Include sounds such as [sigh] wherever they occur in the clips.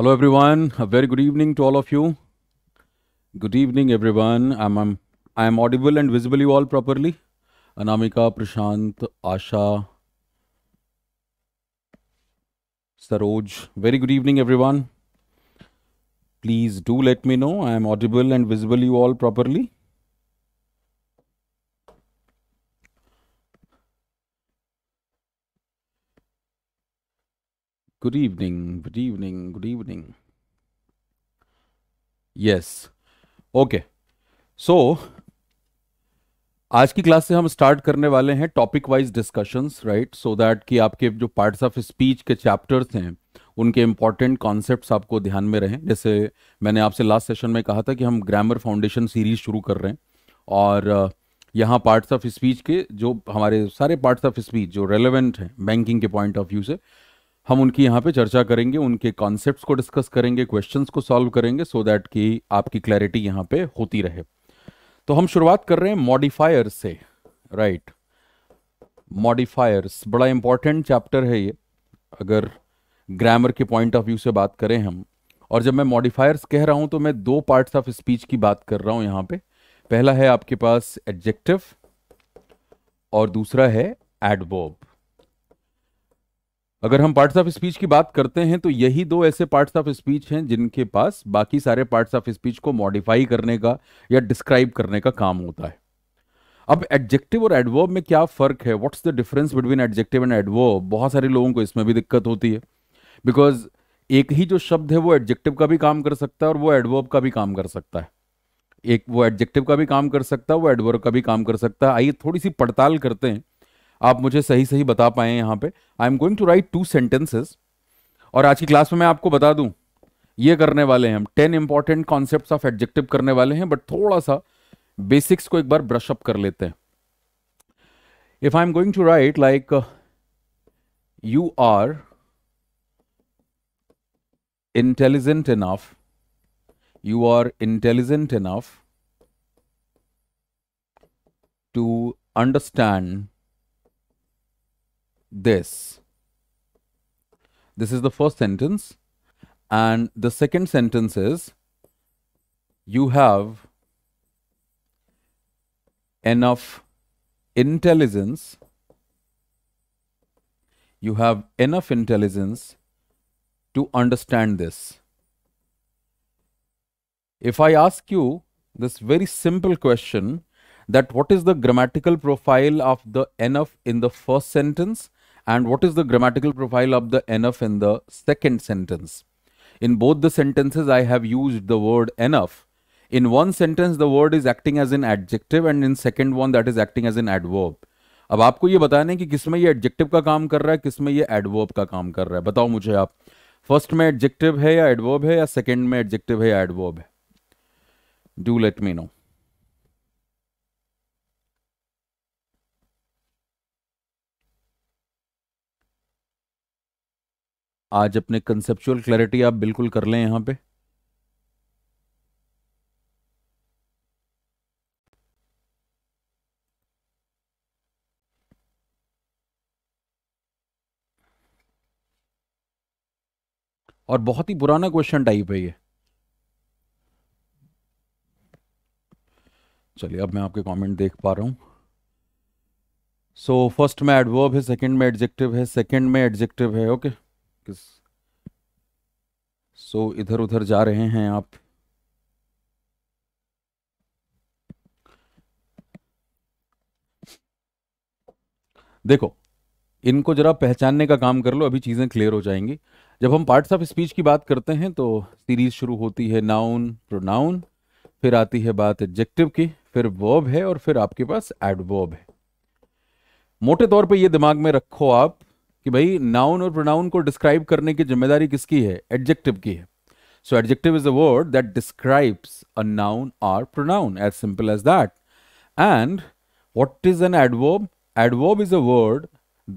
Hello, everyone. A very good evening to all of you. Good evening, everyone. I'm, I'm, I'm audible and visible you all properly. Anamika, Prashant, Asha, Saroj. Very good evening, everyone. Please do let me know I am audible and visible you all properly. Good evening, good evening, good evening. yes okay सो आज की class से हम start करने वाले हैं topic wise discussions right so that कि आपके जो पार्ट्स ऑफ स्पीच के चैप्टर्स हैं उनके इंपॉर्टेंट कॉन्सेप्ट्स आपको ध्यान में रहें जैसे मैंने आपसे लास्ट सेशन में कहा था कि हम ग्रामर फाउंडेशन सीरीज शुरू कर रहे हैं और यहाँ पार्ट्स ऑफ स्पीच के जो हमारे सारे पार्ट्स ऑफ स्पीच जो रेलिवेंट हैं बैंकिंग के पॉइंट ऑफ व्यू से हम उनकी यहाँ पे चर्चा करेंगे उनके कॉन्सेप्ट्स को डिस्कस करेंगे क्वेश्चंस को सॉल्व करेंगे सो so दैट कि आपकी क्लैरिटी यहाँ पे होती रहे तो हम शुरुआत कर रहे हैं मॉडिफायर से राइट मॉडिफायर्स बड़ा इंपॉर्टेंट चैप्टर है ये अगर ग्रामर के पॉइंट ऑफ व्यू से बात करें हम और जब मैं मॉडिफायर्स कह रहा हूँ तो मैं दो पार्ट्स ऑफ स्पीच की बात कर रहा हूँ यहाँ पे पहला है आपके पास एडजेक्टिव और दूसरा है एडबोब अगर हम पार्ट्स ऑफ स्पीच की बात करते हैं तो यही दो ऐसे पार्ट्स ऑफ स्पीच हैं जिनके पास बाकी सारे पार्ट्स ऑफ स्पीच को मॉडिफाई करने का या डिस्क्राइब करने का काम होता है अब एडजेक्टिव और एडवर्ब में क्या फर्क है what's the difference between adjective and adverb बहुत सारे लोगों को इसमें भी दिक्कत होती है बिकॉज एक ही जो शब्द है वो एडजेक्टिव का भी काम कर सकता है और वो एडवर्ब का भी काम कर सकता है एक वो एडजेक्टिव का भी काम कर सकता है वो एडवर्ब का भी काम कर सकता है आइए थोड़ी सी पड़ताल करते हैं आप मुझे सही सही बता पाए यहां पे I am going to write two sentences और आज की क्लास में मैं आपको बता दूं ये करने वाले हैं हम ten important concept of adjective करने वाले हैं बट थोड़ा सा बेसिक्स को एक बार ब्रशअप कर लेते हैं if I am going to write like you are intelligent enough you are intelligent enough to understand this. This is the first sentence. And the second sentence is you have enough intelligence. You have enough intelligence to understand this. If I ask you this very simple question that what is the grammatical profile of the enough in the first sentence and what is the grammatical profile of the enough in the second sentence. In both the sentences, I have used the word enough. In one sentence, the word is acting as an adjective and in second one, that is acting as an adverb. अब आपको ये बताने कि किस में ये adjective का काम कर रहा है किस में ये एडवर्ब का काम कर रहा है बताओ मुझे आप फर्स्ट में एडजेक्टिव है या एडवर्ब है या सेकंड में एडजेक्टिव है या एडवर्ब है डू लेट मी नो आज अपने कंसेप्चुअल क्लैरिटी आप बिल्कुल कर लें यहां पे और बहुत ही पुराना क्वेश्चन टाइप है ये चलिए अब मैं आपके कमेंट देख पा रहा हूं सो so, फर्स्ट में एडवर्ब है सेकंड में एडजेक्टिव है सेकंड में एडजेक्टिव है ओके okay? किस सो so, इधर उधर जा रहे हैं आप देखो इनको जरा पहचानने का काम कर लो अभी चीजें क्लियर हो जाएंगी जब हम पार्ट्स ऑफ स्पीच की बात करते हैं तो सीरीज शुरू होती है नाउन प्रोनाउन फिर आती है बात एडजेक्टिव की फिर वर्ब है और फिर आपके पास एडवर्ब है मोटे तौर पे ये दिमाग में रखो आप कि भाई नाउन और प्रोनाउन को डिस्क्राइब करने की जिम्मेदारी किसकी है एडजेक्टिव की है so adjective is a word that describes a noun और pronoun as simple as that and what is an adverb adverb is a word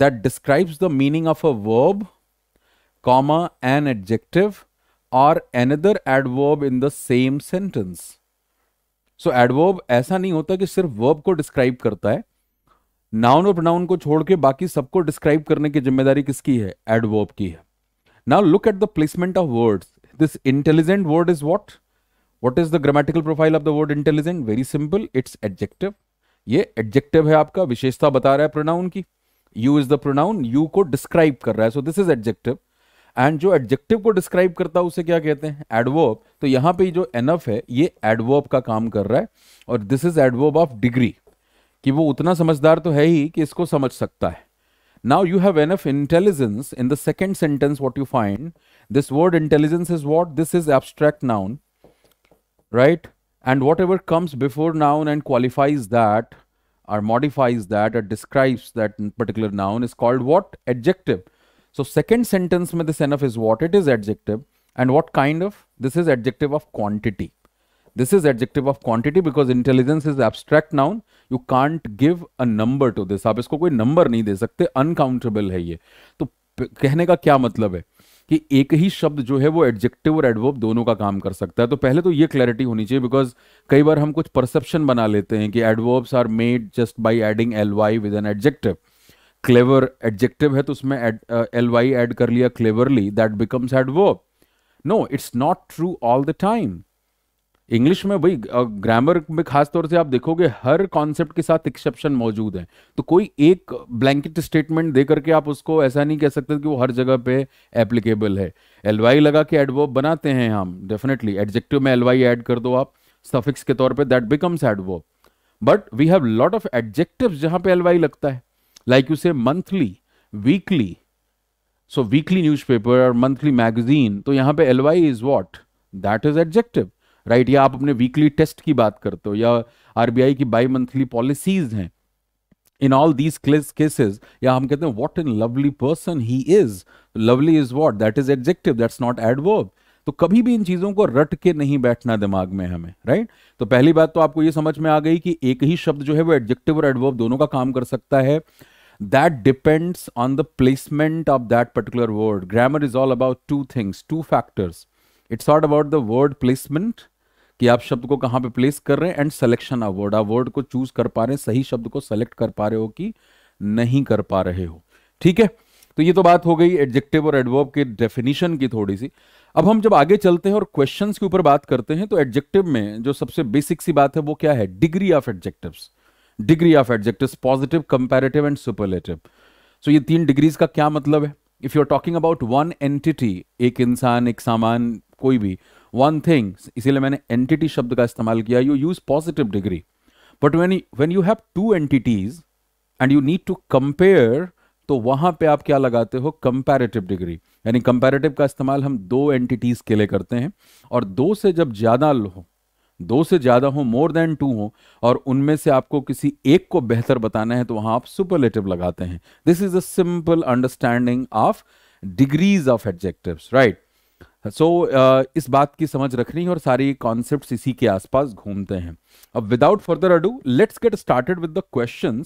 that describes the meaning of a verb comma an adjective और another adverb in the same sentence so adverb ऐसा नहीं होता कि सिर्फ verb को describe करता है noun और प्रोनाउन को छोड़ के बाकी सबको डिस्क्राइब करने की जिम्मेदारी किसकी है एडवर्ब की है now look at the placement of words this intelligent word is what what is the grammatical profile of the word intelligent very simple it's adjective ये एडजेक्टिव है आपका विशेषता बता रहा है प्रोनाउन की you is the pronoun you को describe कर रहा है so this is adjective and जो एडजेक्टिव को डिस्क्राइब करता है उसे क्या कहते हैं एडवर्ब तो यहाँ पे जो एनफ है ये एडवर्ब का काम कर रहा है और this is adverb of degree कि वो उतना समझदार तो है ही कि इसको समझ सकता है now you have enough intelligence in the second sentence what you find this word intelligence is what this is abstract noun right and whatever comes before noun and qualifies that or modifies that or describes that particular noun is called what adjective so second sentence में this enough is what it is adjective and what kind of this is adjective of quantity This is adjective of quantity because intelligence is abstract noun. You can't give a number to this. aap isko koi number nahi de sakte uncountable hai ye to kehne ka kya matlab hai कि एक ही शब्द जो है वो adjective और adverb दोनों का काम कर सकता है तो पहले तो ये क्लैरिटी होनी चाहिए बिकॉज कई बार हम कुछ परसेप्शन बना लेते हैं कि adverbs are made just by adding L Y with an adjective clever adjective है तो उसमें एल वाई एड कर लिया cleverly that becomes adverb no it's not true all the time English में भाई ग्रामर में खास तौर से आप देखोगे हर कॉन्सेप्ट के साथ एक्सेप्शन मौजूद है तो कोई एक ब्लैंकेट स्टेटमेंट दे करके आप उसको ऐसा नहीं कह सकते कि वो हर जगह पे एप्लीकेबल है एलवाई लगा के एडवर्ब बनाते हैं हम डेफिनेटली एडजेक्टिव में एलवाई ऐड कर दो आप सफिक्स के तौर पे that becomes adverb but we have lot of adjective जहां पे एलवाई लगता है like you say monthly weekly so weekly newspaper और मंथली मैगजीन तो यहां पे LY is what that is adjective right या आप अपने वीकली टेस्ट की बात करते हो या आरबीआई की बाई मंथली पॉलिसीज हैं इन ऑल दीज केसेस या हम कहते हैं what an lovely person he is lovely is what that is adjective that's not adverb तो कभी भी इन चीजों को रट के नहीं बैठना दिमाग में हमें राइट right? तो पहली बात तो आपको यह समझ में आ गई कि एक ही शब्द जो है वो एडजेक्टिव और एडवर्ब दोनों का काम कर सकता है that depends on the placement of that particular word grammar is all about two things two factors it's not about the word placement कि आप शब्द को कहाँ पे प्लेस कर रहे हैं एंड सिलेक्शन ऑफ वर्ड आप वर्ड को चूज कर पा रहे हैं सही शब्द को सेलेक्ट कर पा रहे हो कि नहीं कर पा रहे हो ठीक है तो ये तो बात हो गई एडजेक्टिव और एडवर्ब के डेफिनेशन की थोड़ी सी अब हम जब आगे चलते हैं और क्वेश्चंस के ऊपर बात करते हैं तो एडजेक्टिव में जो सबसे बेसिक सी बात है वो क्या है degree of adjectives degree of adjectives positive comparative and superlative so ये तीन डिग्रीज का क्या मतलब है if you are talking about one entity एक इंसान एक सामान कोई भी वन थिंग इसीलिए मैंने एंटिटी शब्द का इस्तेमाल किया you use positive degree but when when you have two entities and you need to compare तो वहां पे आप क्या लगाते हो कंपैरेटिव डिग्री यानी कंपैरेटिव का इस्तेमाल हम दो एंटिटीज के लिए करते हैं और दो से जब ज्यादा हो दो से ज्यादा हो मोर देन टू हो और उनमें से आपको किसी एक को बेहतर बताना है तो वहां आप सुपरलेटिव लगाते हैं this is a simple understanding of degrees of adjective right so so, uh, इस बात की समझ रखनी है और सारी कॉन्सेप्ट इसी के आसपास घूमते हैं अब without further ado let's get started with the question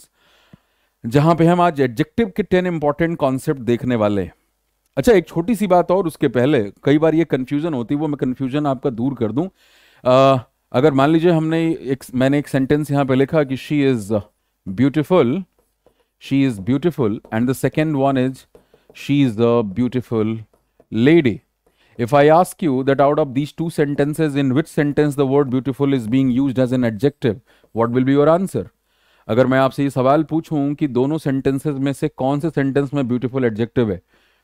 जहां पे हम आज एडजेक्टिव के टेन इंपॉर्टेंट कॉन्सेप्ट देखने वाले हैं अच्छा एक छोटी सी बात और उसके पहले कई बार ये कन्फ्यूजन होती है वो मैं कन्फ्यूजन आपका दूर कर दूं uh, अगर मान लीजिए हमने एक मैंने एक सेंटेंस यहाँ पे लिखा कि she is beautiful she is beautiful and the second one is she is the beautiful lady If I ask you that out of these two sentences, in which sentence the word beautiful is being used as an adjective, what will be your answer? अगर मैं आपसे ये सवाल पूछूं कि दोनों sentences में से कौन से सेंटेंस में ब्यूटीफुल एडजेक्टिव है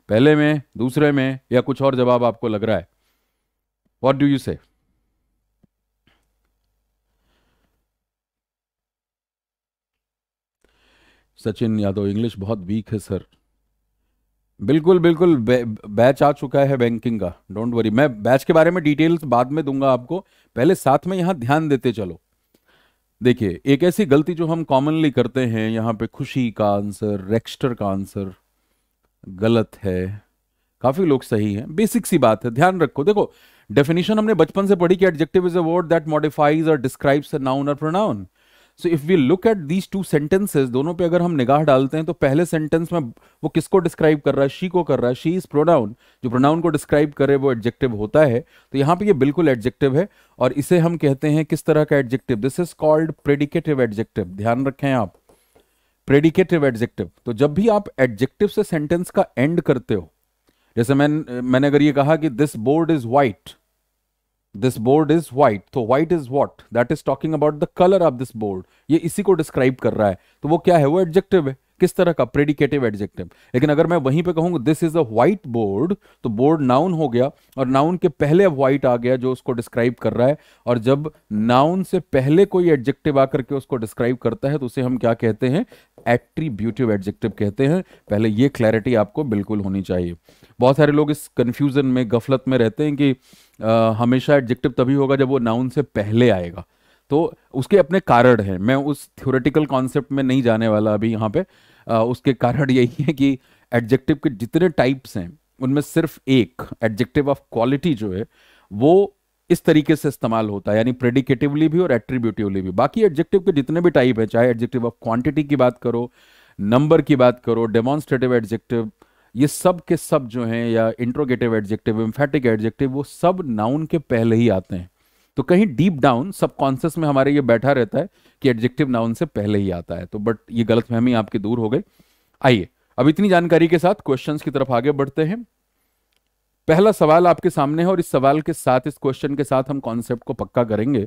पहले में दूसरे में या कुछ और जवाब आपको लग रहा है what do you say Sachin Yadav English बहुत वीक है सर बिल्कुल बिल्कुल बै, बैच आ चुका है बैंकिंग का डोंट वरी मैं बैच के बारे में डिटेल्स बाद में दूंगा आपको पहले साथ में यहाँ ध्यान देते चलो देखिए एक ऐसी गलती जो हम कॉमनली करते हैं यहाँ पे खुशी का आंसर रेक्स्टर का आंसर गलत है काफी लोग सही हैं बेसिक सी बात है ध्यान रखो देखो डेफिनेशन हमने बचपन से पढ़ी कि adjective is a word that modifies और डिस्क्राइब्स अ नाउन और pronoun so if we look at these two sentences दोनों पे अगर हम निगाह डालते हैं तो पहले सेंटेंस में वो किसको डिस्क्राइब कर रहा है शी को कर रहा है शी इज प्रोनाउन जो प्रोनाउन को डिस्क्राइब करे वो एडजेक्टिव होता है तो यहाँ पे ये बिल्कुल एडजेक्टिव है और इसे हम कहते हैं किस तरह का adjective this is called predicative adjective ध्यान रखें आप प्रेडिकेटिव एडजेक्टिव तो जब भी आप एडजेक्टिव से सेंटेंस का एंड करते हो जैसे मैं मैंने अगर ये कहा कि this board is white this board is white तो white is what that is talking about the colour of this board ये इसी को डिस्क्राइब कर रहा है तो वो क्या है वो एडजेक्टिव है किस तरह का प्रेडिकेटिव एडजेक्टिव लेकिन अगर मैं वहीं पे कहूंगा this is a white board तो बोर्ड नाउन हो गया और नाउन के पहले व्हाइट आ गया जो उसको डिस्क्राइब कर रहा है और जब नाउन से पहले कोई एडजेक्टिव आकर के उसको डिस्क्राइब करता है तो उसे हम क्या कहते हैं एट्रीब्यूटिव एडजेक्टिव कहते हैं पहले ये क्लैरिटी आपको बिल्कुल होनी चाहिए बहुत सारे लोग इस कंफ्यूजन में गफलत में रहते हैं कि आ, हमेशा एडजेक्टिव तभी होगा जब वो नाउन से पहले आएगा तो उसके अपने कारण हैं मैं उस थ्योरेटिकल कॉन्सेप्ट में नहीं जाने वाला अभी यहाँ पे आ, उसके कारण यही है कि एडजेक्टिव के जितने टाइप्स हैं उनमें सिर्फ एक एडजेक्टिव ऑफ क्वालिटी जो है वो इस तरीके से इस्तेमाल होता है यानी प्रेडिकेटिवली भी और एट्रीब्यूटिवली भी बाकी एडजेक्टिव के जितने भी टाइप है चाहे एडजेक्टिव ऑफ क्वांटिटी की बात करो नंबर की बात करो डेमॉन्स्ट्रेटिव एडजेक्टिव ये सब के सब जो हैं या इंट्रोगेटिव एडजेक्टिव इम्फेटिक एडजेक्टिव वो सब नाउन के पहले ही आते हैं तो कहीं डीप डाउन सब कॉन्सियस में हमारे ये बैठा रहता है कि एडजेक्टिव नाउन से पहले ही आता है तो बट ये गलतफहमी आपकी दूर हो गई आइए अब इतनी जानकारी के साथ क्वेश्चन की तरफ आगे बढ़ते हैं पहला सवाल आपके सामने है और इस सवाल के साथ इस क्वेश्चन के साथ हम कॉन्सेप्ट को पक्का करेंगे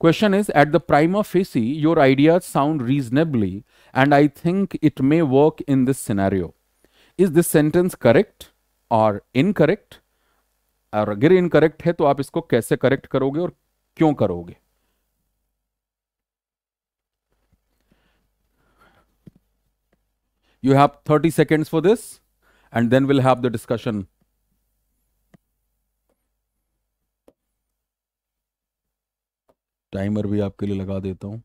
question is at the prime of facie your ideas sound reasonably and I think it may work in this scenario is this sentence correct और इनकरेक्ट और अगर इनकरेक्ट है तो आप इसको कैसे करेक्ट करोगे और क्यों करोगे you have 30 seconds for this and then will have the discussion timer भी आपके लिए लगा देता हूं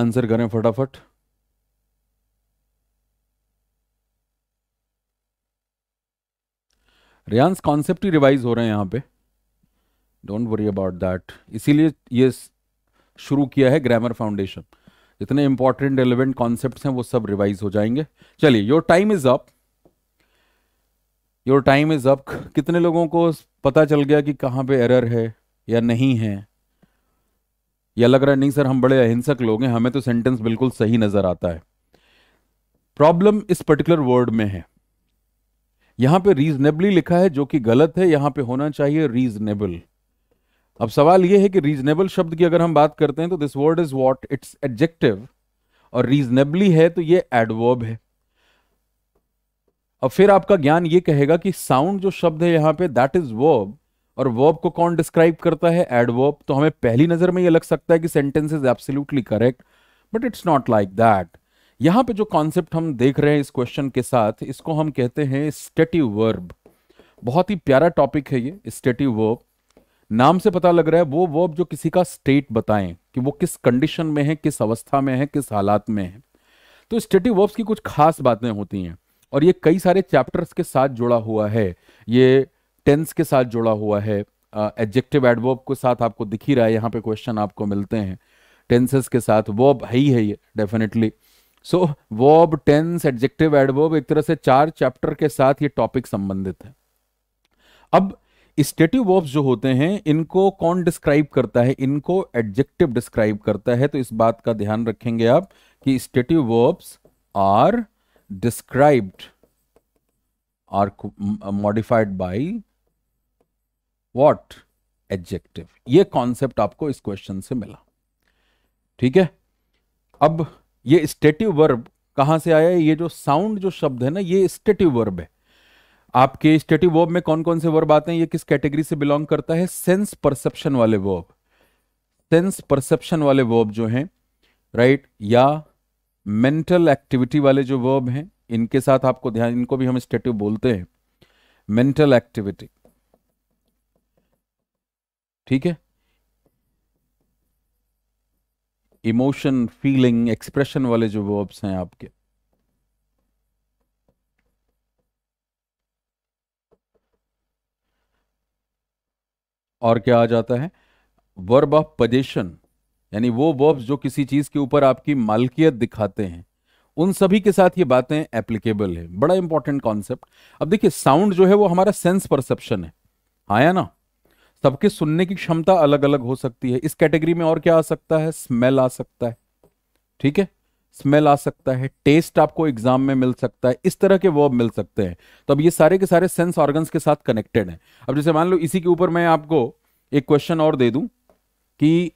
आंसर करें फटाफट रियांस कॉन्सेप्ट ही रिवाइज हो रहे हैं यहां पे डोंट वरी अबाउट दैट इसीलिए ये शुरू किया है ग्रामर फाउंडेशन जितने इंपॉर्टेंट रेलिवेंट कॉन्सेप्ट हैं वो सब रिवाइज हो जाएंगे चलिए your time is up your time is up कितने लोगों को पता चल गया कि कहां पे एरर है या नहीं है या लग रहा है नहीं सर हम बड़े अहिंसक लोग हैं हमें तो सेंटेंस बिल्कुल सही नजर आता है प्रॉब्लम इस पर्टिकुलर वर्ड में है यहां पे रीजनेबली लिखा है जो कि गलत है यहां पे होना चाहिए रीजनेबल अब सवाल यह है कि रीजनेबल शब्द की अगर हम बात करते हैं तो this word is what it's adjective और रीजनेबली है तो ये एडवर्ब है अब फिर आपका ज्ञान ये कहेगा कि साउंड जो शब्द है यहां पे दैट इज वर्ब और वर्ब को कौन डिस्क्राइब करता है एडवर्ब तो हमें पहली नजर में ये लग सकता है कि sentence is absolutely correct but it's not like that यहां पे जो कॉन्सेप्ट हम देख रहे हैं इस क्वेश्चन के साथ इसको हम कहते हैं स्टेटिव वर्ब बहुत ही प्यारा टॉपिक है ये स्टेटिव वर्ब नाम से पता लग रहा है वो वर्ब जो किसी का स्टेट बताएं कि वो किस कंडीशन में है किस अवस्था में है किस हालात में है तो स्टेटिव वर्ब्स की कुछ खास बातें होती हैं और ये कई सारे चैप्टर्स के साथ जुड़ा हुआ है ये टेंस के साथ जुड़ा हुआ है एडजेक्टिव एडवर्ब के साथ आपको दिख ही रहा है यहाँ पे क्वेश्चन आपको मिलते हैं टेंसेस के साथ वर्ब है ही है ये definitely so verb tense adjective adverb एक तरह से चार चैप्टर के साथ ये टॉपिक संबंधित है अब स्टेटिव वर्ब्स जो होते हैं इनको कौन डिस्क्राइब करता है इनको एडजेक्टिव डिस्क्राइब करता है तो इस बात का ध्यान रखेंगे आप कि stative verbs are described are modified by what adjective ये कॉन्सेप्ट आपको इस क्वेश्चन से मिला ठीक है अब ये स्टेटिव वर्ब कहां से आया है ये जो साउंड जो शब्द है ना ये स्टेटिव वर्ब है आपके स्टेटिव वर्ब में कौन कौन से वर्ब आते हैं ये किस कैटेगरी से बिलोंग करता है सेंस परसेप्शन वाले वर्ब सेंस परसेप्शन वाले वर्ब जो हैं राइट right? या मेंटल एक्टिविटी वाले जो वर्ब हैं इनके साथ आपको ध्यान इनको भी हम स्टेटिव बोलते हैं मेंटल एक्टिविटी ठीक है इमोशन फीलिंग एक्सप्रेशन वाले जो वर्ब्स हैं आपके और क्या आ जाता है वर्ब ऑफ पजेशन यानी वो वर्ब्स जो किसी चीज के ऊपर आपकी मालकियत दिखाते हैं उन सभी के साथ ये बातें एप्लीकेबल है बड़ा इंपॉर्टेंट कॉन्सेप्ट अब देखिए साउंड जो है वो हमारा सेंस परसेप्शन है आया हाँ ना सबके सुनने की क्षमता अलग अलग हो सकती है इस कैटेगरी में और क्या आ सकता है स्मेल आ सकता है ठीक है स्मेल आ सकता है टेस्ट आपको एग्जाम में मिल सकता है इस तरह के वर्ब मिल सकते हैं तो अब ये सारे के सारे सेंस ऑर्गन्स के साथ कनेक्टेड हैं अब जैसे मान लो इसी के ऊपर मैं आपको एक क्वेश्चन और दे दूं कि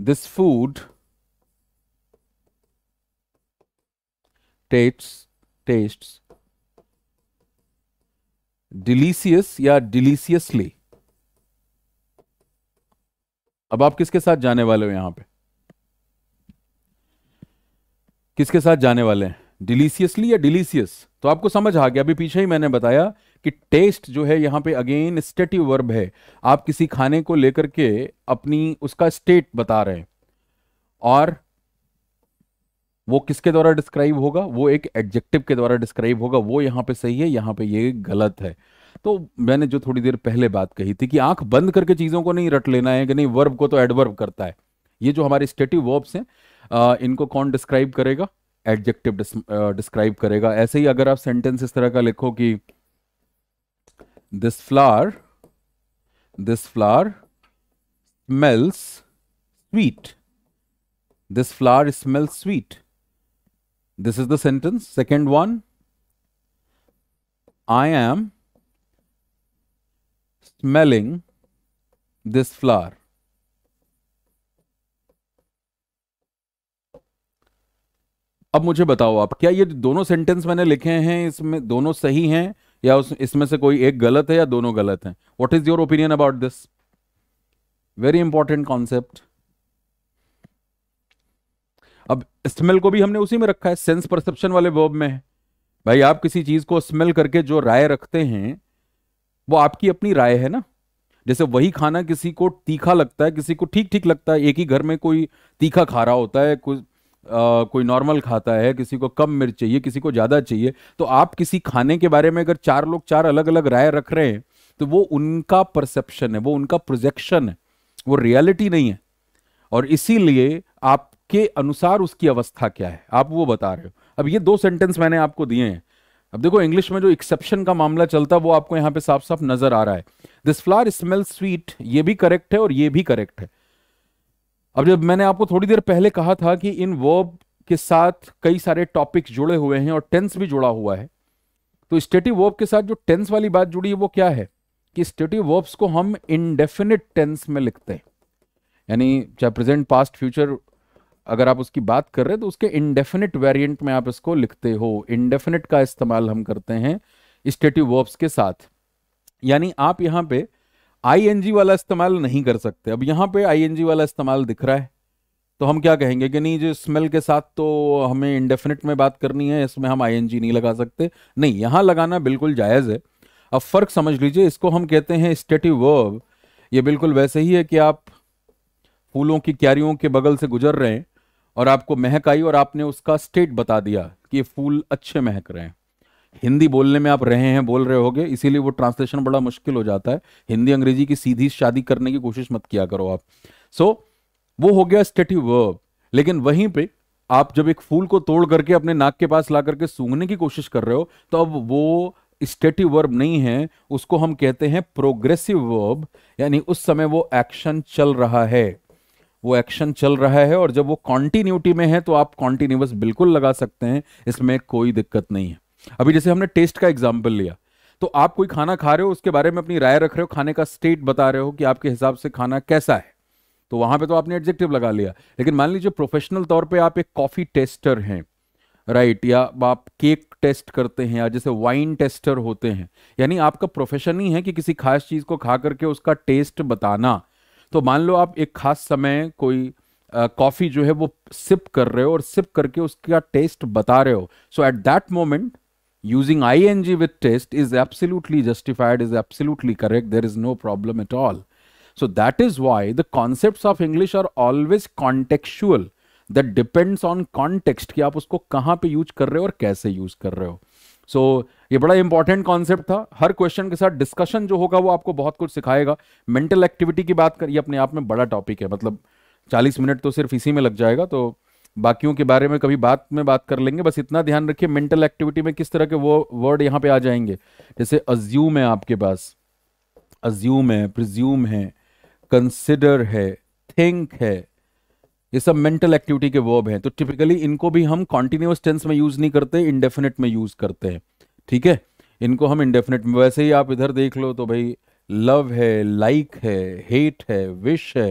this food taste taste delicious या डिलीसियसली अब आप किसके साथ जाने वाले हो यहां पे किसके साथ जाने वाले हैं डिलीसियसली या डिलीसियस तो आपको समझ आ गया अभी पीछे ही मैंने बताया कि टेस्ट जो है यहां पे अगेन स्टेटिव वर्ब है आप किसी खाने को लेकर के अपनी उसका स्टेट बता रहे हैं और वो किसके द्वारा डिस्क्राइब होगा वो एक एडजेक्टिव के द्वारा डिस्क्राइब होगा वो यहाँ पे सही है यहाँ पे ये गलत है तो मैंने जो थोड़ी देर पहले बात कही थी कि आंख बंद करके चीज़ों को नहीं रट लेना है कि नहीं वर्ब को तो एडवर्ब करता है ये जो हमारे स्टेटिव वर्ब्स हैं इनको कौन डिस्क्राइब करेगा एडजेक्टिव डिस्क्राइब करेगा ऐसे ही अगर आप सेंटेंस इस तरह का लिखो कि this flower this flower smells sweet this flower smells sweet This is the sentence. Second one, I am smelling this flower. अब मुझे बताओ आप क्या ये दोनों सेंटेंस मैंने लिखे हैं इसमें दोनों सही हैं या उस इसमें से कोई एक गलत है या दोनों गलत हैं what is your opinion about this very important concept अब स्मेल को भी हमने उसी में रखा है सेंस परसेप्शन वाले वर्ब में है भाई आप किसी चीज को स्मेल करके जो राय रखते हैं वो आपकी अपनी राय है ना जैसे वही खाना किसी को तीखा लगता है किसी को ठीक ठीक लगता है एक ही घर में कोई तीखा खा रहा होता है कुछ आ, कोई नॉर्मल खाता है किसी को कम मिर्च चाहिए किसी को ज़्यादा चाहिए तो आप किसी खाने के बारे में अगर चार लोग चार अलग अलग राय रख रहे हैं तो वो उनका परसेप्शन है वो उनका प्रोजेक्शन है वो रियलिटी नहीं है और इसीलिए आप के अनुसार उसकी अवस्था क्या है आप वो बता रहे हो अब ये दो सेंटेंस मैंने आपको दिए हैं अब देखो इंग्लिश में जो एक्सेप्शन का मामला चलता है वो आपको यहाँ पे साफ साफ नजर आ रहा है दिस फ्लावर स्मेल स्वीट ये भी करेक्ट है और ये भी करेक्ट है अब जब मैंने आपको थोड़ी देर पहले कहा था कि इन वर्ब के साथ कई सारे टॉपिक जुड़े हुए हैं और टेंस भी जुड़ा हुआ है तो स्टेटिव वर्ब के साथ जो टेंस वाली बात जुड़ी है वो क्या है कि स्टेटिव वर्ब्स को हम इनडेफिनिट टेंस में लिखते हैं यानी चाहे प्रेजेंट पास्ट फ्यूचर अगर आप उसकी बात कर रहे हैं तो उसके इनडेफिनिट वेरिएंट में आप इसको लिखते हो इनडेफिनिट का इस्तेमाल हम करते हैं स्टेटिव वर्ब्स के साथ यानी आप यहाँ पे आईएनजी वाला इस्तेमाल नहीं कर सकते अब यहाँ पे आईएनजी वाला इस्तेमाल दिख रहा है तो हम क्या कहेंगे कि नहीं जो स्मेल के साथ तो हमें इंडेफिनिट में बात करनी है इसमें हम आई नहीं लगा सकते नहीं यहाँ लगाना बिल्कुल जायज़ है अब फ़र्क समझ लीजिए इसको हम कहते हैं स्टेटिव वर्ब ये बिल्कुल वैसे ही है कि आप फूलों की क्यारियों के बगल से गुजर रहे हैं और आपको महक आई और आपने उसका स्टेट बता दिया कि ये फूल अच्छे महक रहे हैं हिंदी बोलने में आप रहे हैं बोल रहे होगे इसीलिए वो ट्रांसलेशन बड़ा मुश्किल हो जाता है हिंदी अंग्रेजी की सीधी शादी करने की कोशिश मत किया करो आप सो so, वो हो गया स्टेटिव वर्ब लेकिन वहीं पे आप जब एक फूल को तोड़ करके अपने नाक के पास ला करके सूंघने की कोशिश कर रहे हो तो अब वो स्टेटिव वर्ब नहीं है उसको हम कहते हैं प्रोग्रेसिव वर्ब यानी उस समय वो एक्शन चल रहा है वो एक्शन चल रहा है और जब वो कॉन्टिन्यूटी में है तो आप कॉन्टिन्यूस बिल्कुल लगा सकते हैं इसमें कोई दिक्कत नहीं है अभी जैसे हमने टेस्ट का एग्जाम्पल लिया तो आप कोई खाना खा रहे हो उसके बारे में अपनी राय रख रहे हो खाने का स्टेट बता रहे हो कि आपके हिसाब से खाना कैसा है तो वहां पे तो आपने एडजेक्टिव लगा लिया लेकिन मान लीजिए प्रोफेशनल तौर पे आप एक कॉफी टेस्टर हैं राइट या आप केक टेस्ट करते हैं या जैसे वाइन टेस्टर होते हैं यानी आपका प्रोफेशन ही है कि किसी खास चीज को खा करके उसका टेस्ट बताना तो मान लो आप एक खास समय कोई कॉफी जो है वो सिप कर रहे हो और सिप करके उसका टेस्ट बता रहे हो so at that moment using I N G with taste is absolutely justified is absolutely correct there is no problem at all so that is why the concept of English are always contextual that depends on context कि आप उसको कहाँ पे use कर रहे हो और कैसे यूज कर रहे हो सो so, ये बड़ा इंपॉर्टेंट कॉन्सेप्ट था हर क्वेश्चन के साथ डिस्कशन जो होगा वो आपको बहुत कुछ सिखाएगा मेंटल एक्टिविटी की बात करिए अपने आप में बड़ा टॉपिक है मतलब चालीस मिनट तो सिर्फ इसी में लग जाएगा तो बाकियों के बारे में कभी बात में बात कर लेंगे बस इतना ध्यान रखिए मेंटल एक्टिविटी में किस तरह के वो वर्ड यहाँ पे आ जाएंगे जैसे अज्यूम है आपके पास अज्यूम है प्रिज्यूम है कंसिडर है थिंक है ये सब मेंटल एक्टिविटी के वर्ब हैं तो टिपिकली इनको भी हम कॉन्टिन्यूस टेंस में यूज नहीं करते इनडेफिनेट में यूज करते हैं ठीक है इनको हम इंडेफिनेट में वैसे ही आप इधर देख लो तो भाई लव है लाइक है हेट है विश है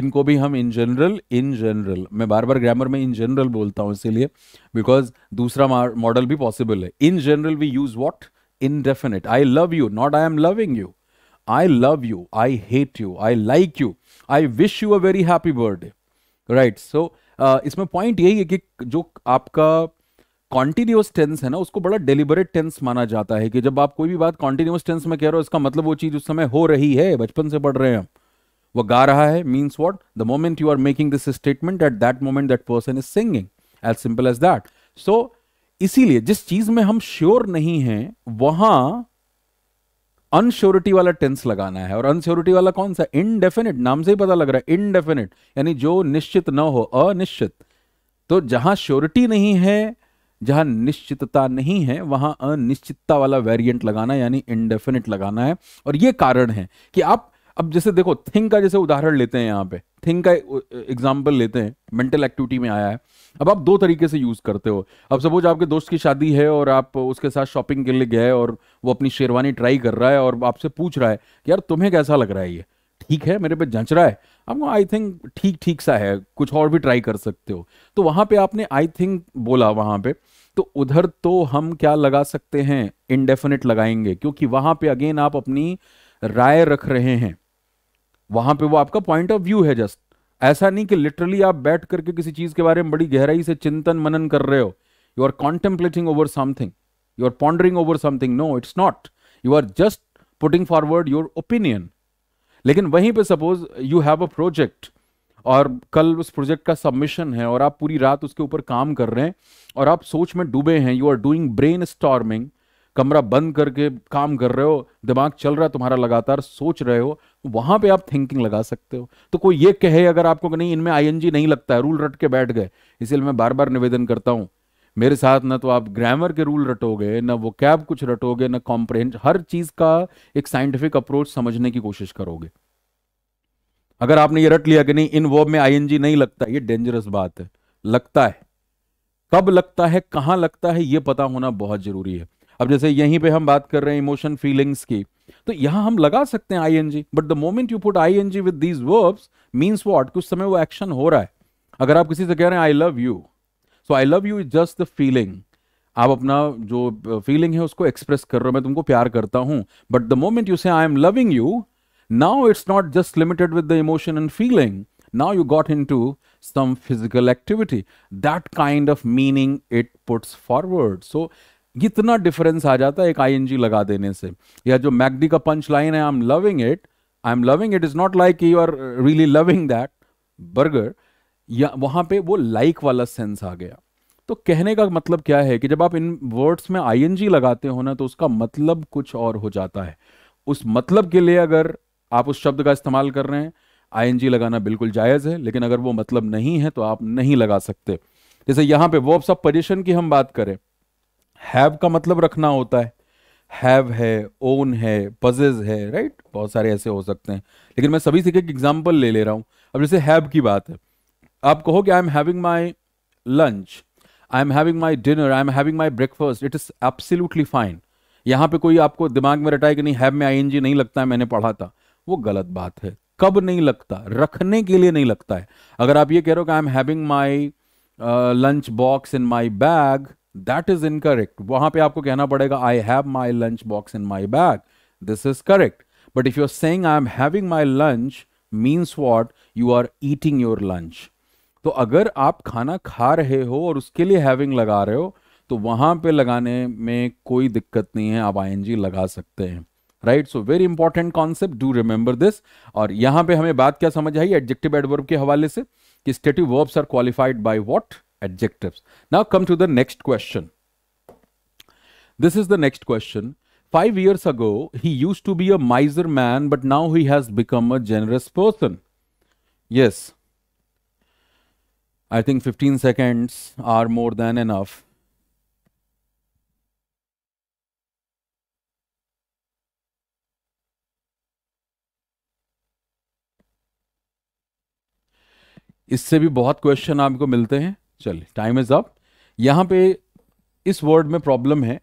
इनको भी हम इन जनरल इन जनरल मैं बार बार ग्रामर में इन जनरल बोलता हूं इसीलिए बिकॉज दूसरा मॉडल भी पॉसिबल है in general we use what indefinite I love you not I am loving you I love you I hate you I like you I wish you a very happy birthday right so इसमें point यही है कि जो आपका continuous tense है ना उसको बड़ा डेलिबरेट टेंस माना जाता है कि जब आप कोई भी बात कॉन्टिन्यूस टेंस में कह रहे हो इसका मतलब वो चीज उस समय हो रही है बचपन से पढ़ रहे हैं वो गा रहा है means what the moment you are making this statement at that moment that person is singing as simple as that so इसीलिए जिस चीज में हम श्योर नहीं हैं वहां अनश्योरिटी वाला टेंस लगाना है और अनश्योरिटी वाला कौन सा इनडेफिनिट नाम से ही पता लग रहा है इनडेफिनिट यानी जो निश्चित न हो अनिश्चित तो जहां श्योरिटी नहीं है जहां निश्चितता नहीं है वहां अनिश्चितता वाला वेरिएंट लगाना यानी इनडेफिनिट लगाना है और ये कारण है कि आप अब जैसे देखो थिंक का जैसे उदाहरण लेते हैं यहाँ पे थिंक का एग्जाम्पल लेते हैं मेंटल एक्टिविटी में आया है अब आप दो तरीके से यूज करते हो अब सपोज आपके दोस्त की शादी है और आप उसके साथ शॉपिंग के लिए गए और वो अपनी शेरवानी ट्राई कर रहा है और आपसे पूछ रहा है कि यार तुम्हें कैसा लग रहा है ये ठीक है मेरे पे जंच रहा है आपको आई थिंक ठीक ठीक सा है कुछ और भी ट्राई कर सकते हो तो वहां पे आपने आई थिंक बोला वहां पे तो उधर तो हम क्या लगा सकते हैं इनडेफिनेट लगाएंगे क्योंकि वहां पे अगेन आप अपनी राय रख रहे हैं वहां पे वो आपका पॉइंट ऑफ व्यू है जस्ट ऐसा नहीं कि लिटरली आप बैठ करके किसी चीज़ के बारे में बड़ी गहराई से चिंतन मनन कर रहे हो you are contemplating over something you are pondering over something no it's not you are just putting forward your opinion लेकिन वहीं पे suppose you have a project और कल उस प्रोजेक्ट का सबमिशन है और आप पूरी रात उसके ऊपर काम कर रहे हैं और आप सोच में डूबे हैं you are doing brain storming कमरा बंद करके काम कर रहे हो दिमाग चल रहा है तुम्हारा लगातार सोच रहे हो वहां पे आप थिंकिंग लगा सकते हो तो कोई ये कहे अगर आपको नहीं इनमें आईएनजी नहीं लगता है रूल रट के बैठ गए इसीलिए मैं बार बार निवेदन करता हूं मेरे साथ ना तो आप ग्रामर के रूल रटोगे ना वो कैब कुछ रटोगे ना कॉम्प्रहेंड हर चीज का एक साइंटिफिक अप्रोच समझने की कोशिश करोगे अगर आपने ये रट लिया कि नहीं इन वर्ब में आईएनजी नहीं लगता ये डेंजरस बात है लगता है कब लगता है कहां लगता है ये पता होना बहुत जरूरी है अब जैसे यहीं पे हम बात कर रहे हैं इमोशन फीलिंग्स की तो यहां हम लगा सकते हैं ING but the moment you put ING with these verbs means what कुछ समय वो एक्शन हो रहा है अगर आप किसी से कह रहे हैं I love you so I love you is just the feeling आप अपना जो फीलिंग है उसको एक्सप्रेस कर रहे हो मैं तुमको प्यार करता हूं but the moment you say I am loving you now it's not just limited with the emotion and feeling you got into some physical activity that kind of meaning it puts forward so इतना difference आ जाता है एक ING लगा देने से या जो मैगडी का पंच लाइन है I am loving it I am loving it is not like you are really loving that burger या वहां पे वो लाइक like वाला सेंस आ गया तो कहने का मतलब क्या है कि जब आप इन वर्ड्स में आईएनजी लगाते हो ना तो उसका मतलब कुछ और हो जाता है उस मतलब के लिए अगर आप उस शब्द का इस्तेमाल कर रहे हैं आईएनजी लगाना बिल्कुल जायज़ है लेकिन अगर वो मतलब नहीं है तो आप नहीं लगा सकते जैसे यहां पे वो सब पोजिशन की हम बात करें हैव का मतलब रखना होता है हैव है ओन है पजेज है राइट बहुत सारे ऐसे हो सकते हैं लेकिन मैं सभी से एक एग्जाम्पल ले ले रहा हूं अब जैसे हैव की बात है आप कहो कि I am having my lunch I am having my dinner I am having my breakfast it is absolutely fine यहां पे कोई आपको दिमाग में रटाए कि नहीं हैव में आई नहीं लगता है मैंने पढ़ा था वो गलत बात है कब नहीं लगता रखने के लिए नहीं लगता है अगर आप ये कह रहे हो कि I am having my lunch box in my bag that is incorrect वहां पे आपको कहना पड़ेगा I have my lunch box in my bag this is correct but if you are saying I am having my lunch means what you are eating your lunch तो अगर आप खाना खा रहे हो और उसके लिए हैविंग लगा रहे हो तो वहां पे लगाने में कोई दिक्कत नहीं है आप आई लगा सकते हैं right so very important concept do remember this और यहां पे हमें बात क्या समझ आई एडजेक्टिव एडवर्ब के हवाले से कि stative verbs are qualified by what adjectives now come to the next question this is the next question five years ago he use to be a miser man but now he has become a generous person yes I think 15 seconds are more than enough. इससे भी बहुत question आपको मिलते हैं चलिए time is up यहां पे इस वर्ड में प्रॉब्लम है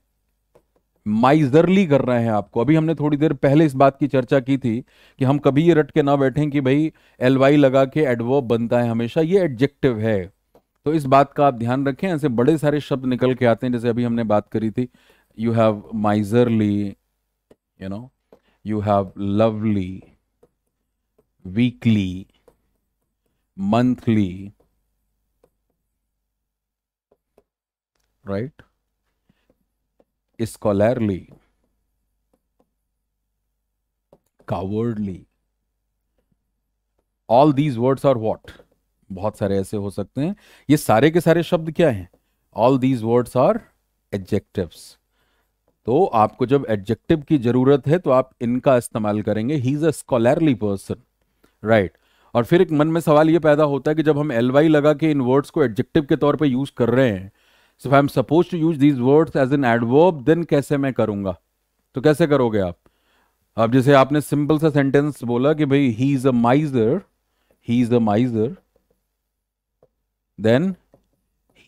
माइजरली कर रहे हैं आपको अभी हमने थोड़ी देर पहले इस बात की चर्चा की थी कि हम कभी ये रट के ना बैठें कि भाई एल वाई लगा के एडवर्ब बनता है हमेशा ये एडजेक्टिव है तो इस बात का आप ध्यान रखें ऐसे बड़े सारे शब्द निकल के आते हैं जैसे अभी हमने बात करी थी you have miserly you know you have lovely weekly monthly right scholarly cowardly all these words are what बहुत सारे ऐसे हो सकते हैं ये सारे के सारे शब्द क्या हैं all these words are adjectives तो आपको जब एडजेक्टिव की जरूरत है तो आप इनका इस्तेमाल करेंगे he is a scholarly person right और फिर एक मन में सवाल ये पैदा होता है कि जब हम एलवाई लगा के इन वर्ड्स को एडजेक्टिव के तौर पे यूज कर रहे हैं so I am suppose to use these words as an adverb then कैसे मैं करूंगा तो कैसे करोगे आप अब जैसे आपने सिंपल सा सेंटेंस बोला कि भाई he is a miser he is a miser then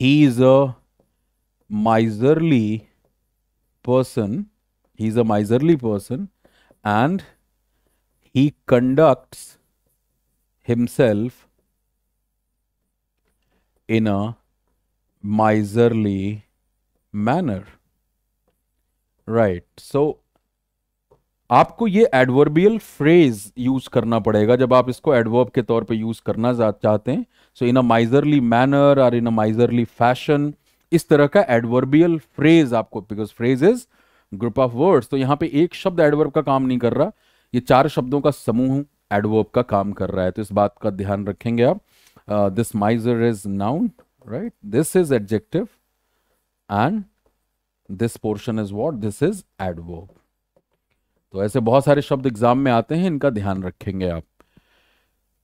he is a person he is a miserly person and he conduct himself in a miserly manner right so आपको ये एडवर्बियल फ्रेज यूज करना पड़ेगा जब आप इसको adverb के तौर पे यूज करना चाहते हैं सो इन अ माइजरली मैनर और इन अ माइजरली फैशन इस तरह का एडवर्बियल फ्रेज आपको because phrase is group of words तो यहाँ पे एक शब्द एडवर्ब का काम नहीं कर रहा ये चार शब्दों का समूह एडवर्ब का काम कर रहा है तो इस बात का ध्यान रखेंगे आप this miser is noun right this is adjective and this portion is what this is adverb तो ऐसे बहुत सारे शब्द एग्जाम में आते हैं इनका ध्यान रखेंगे आप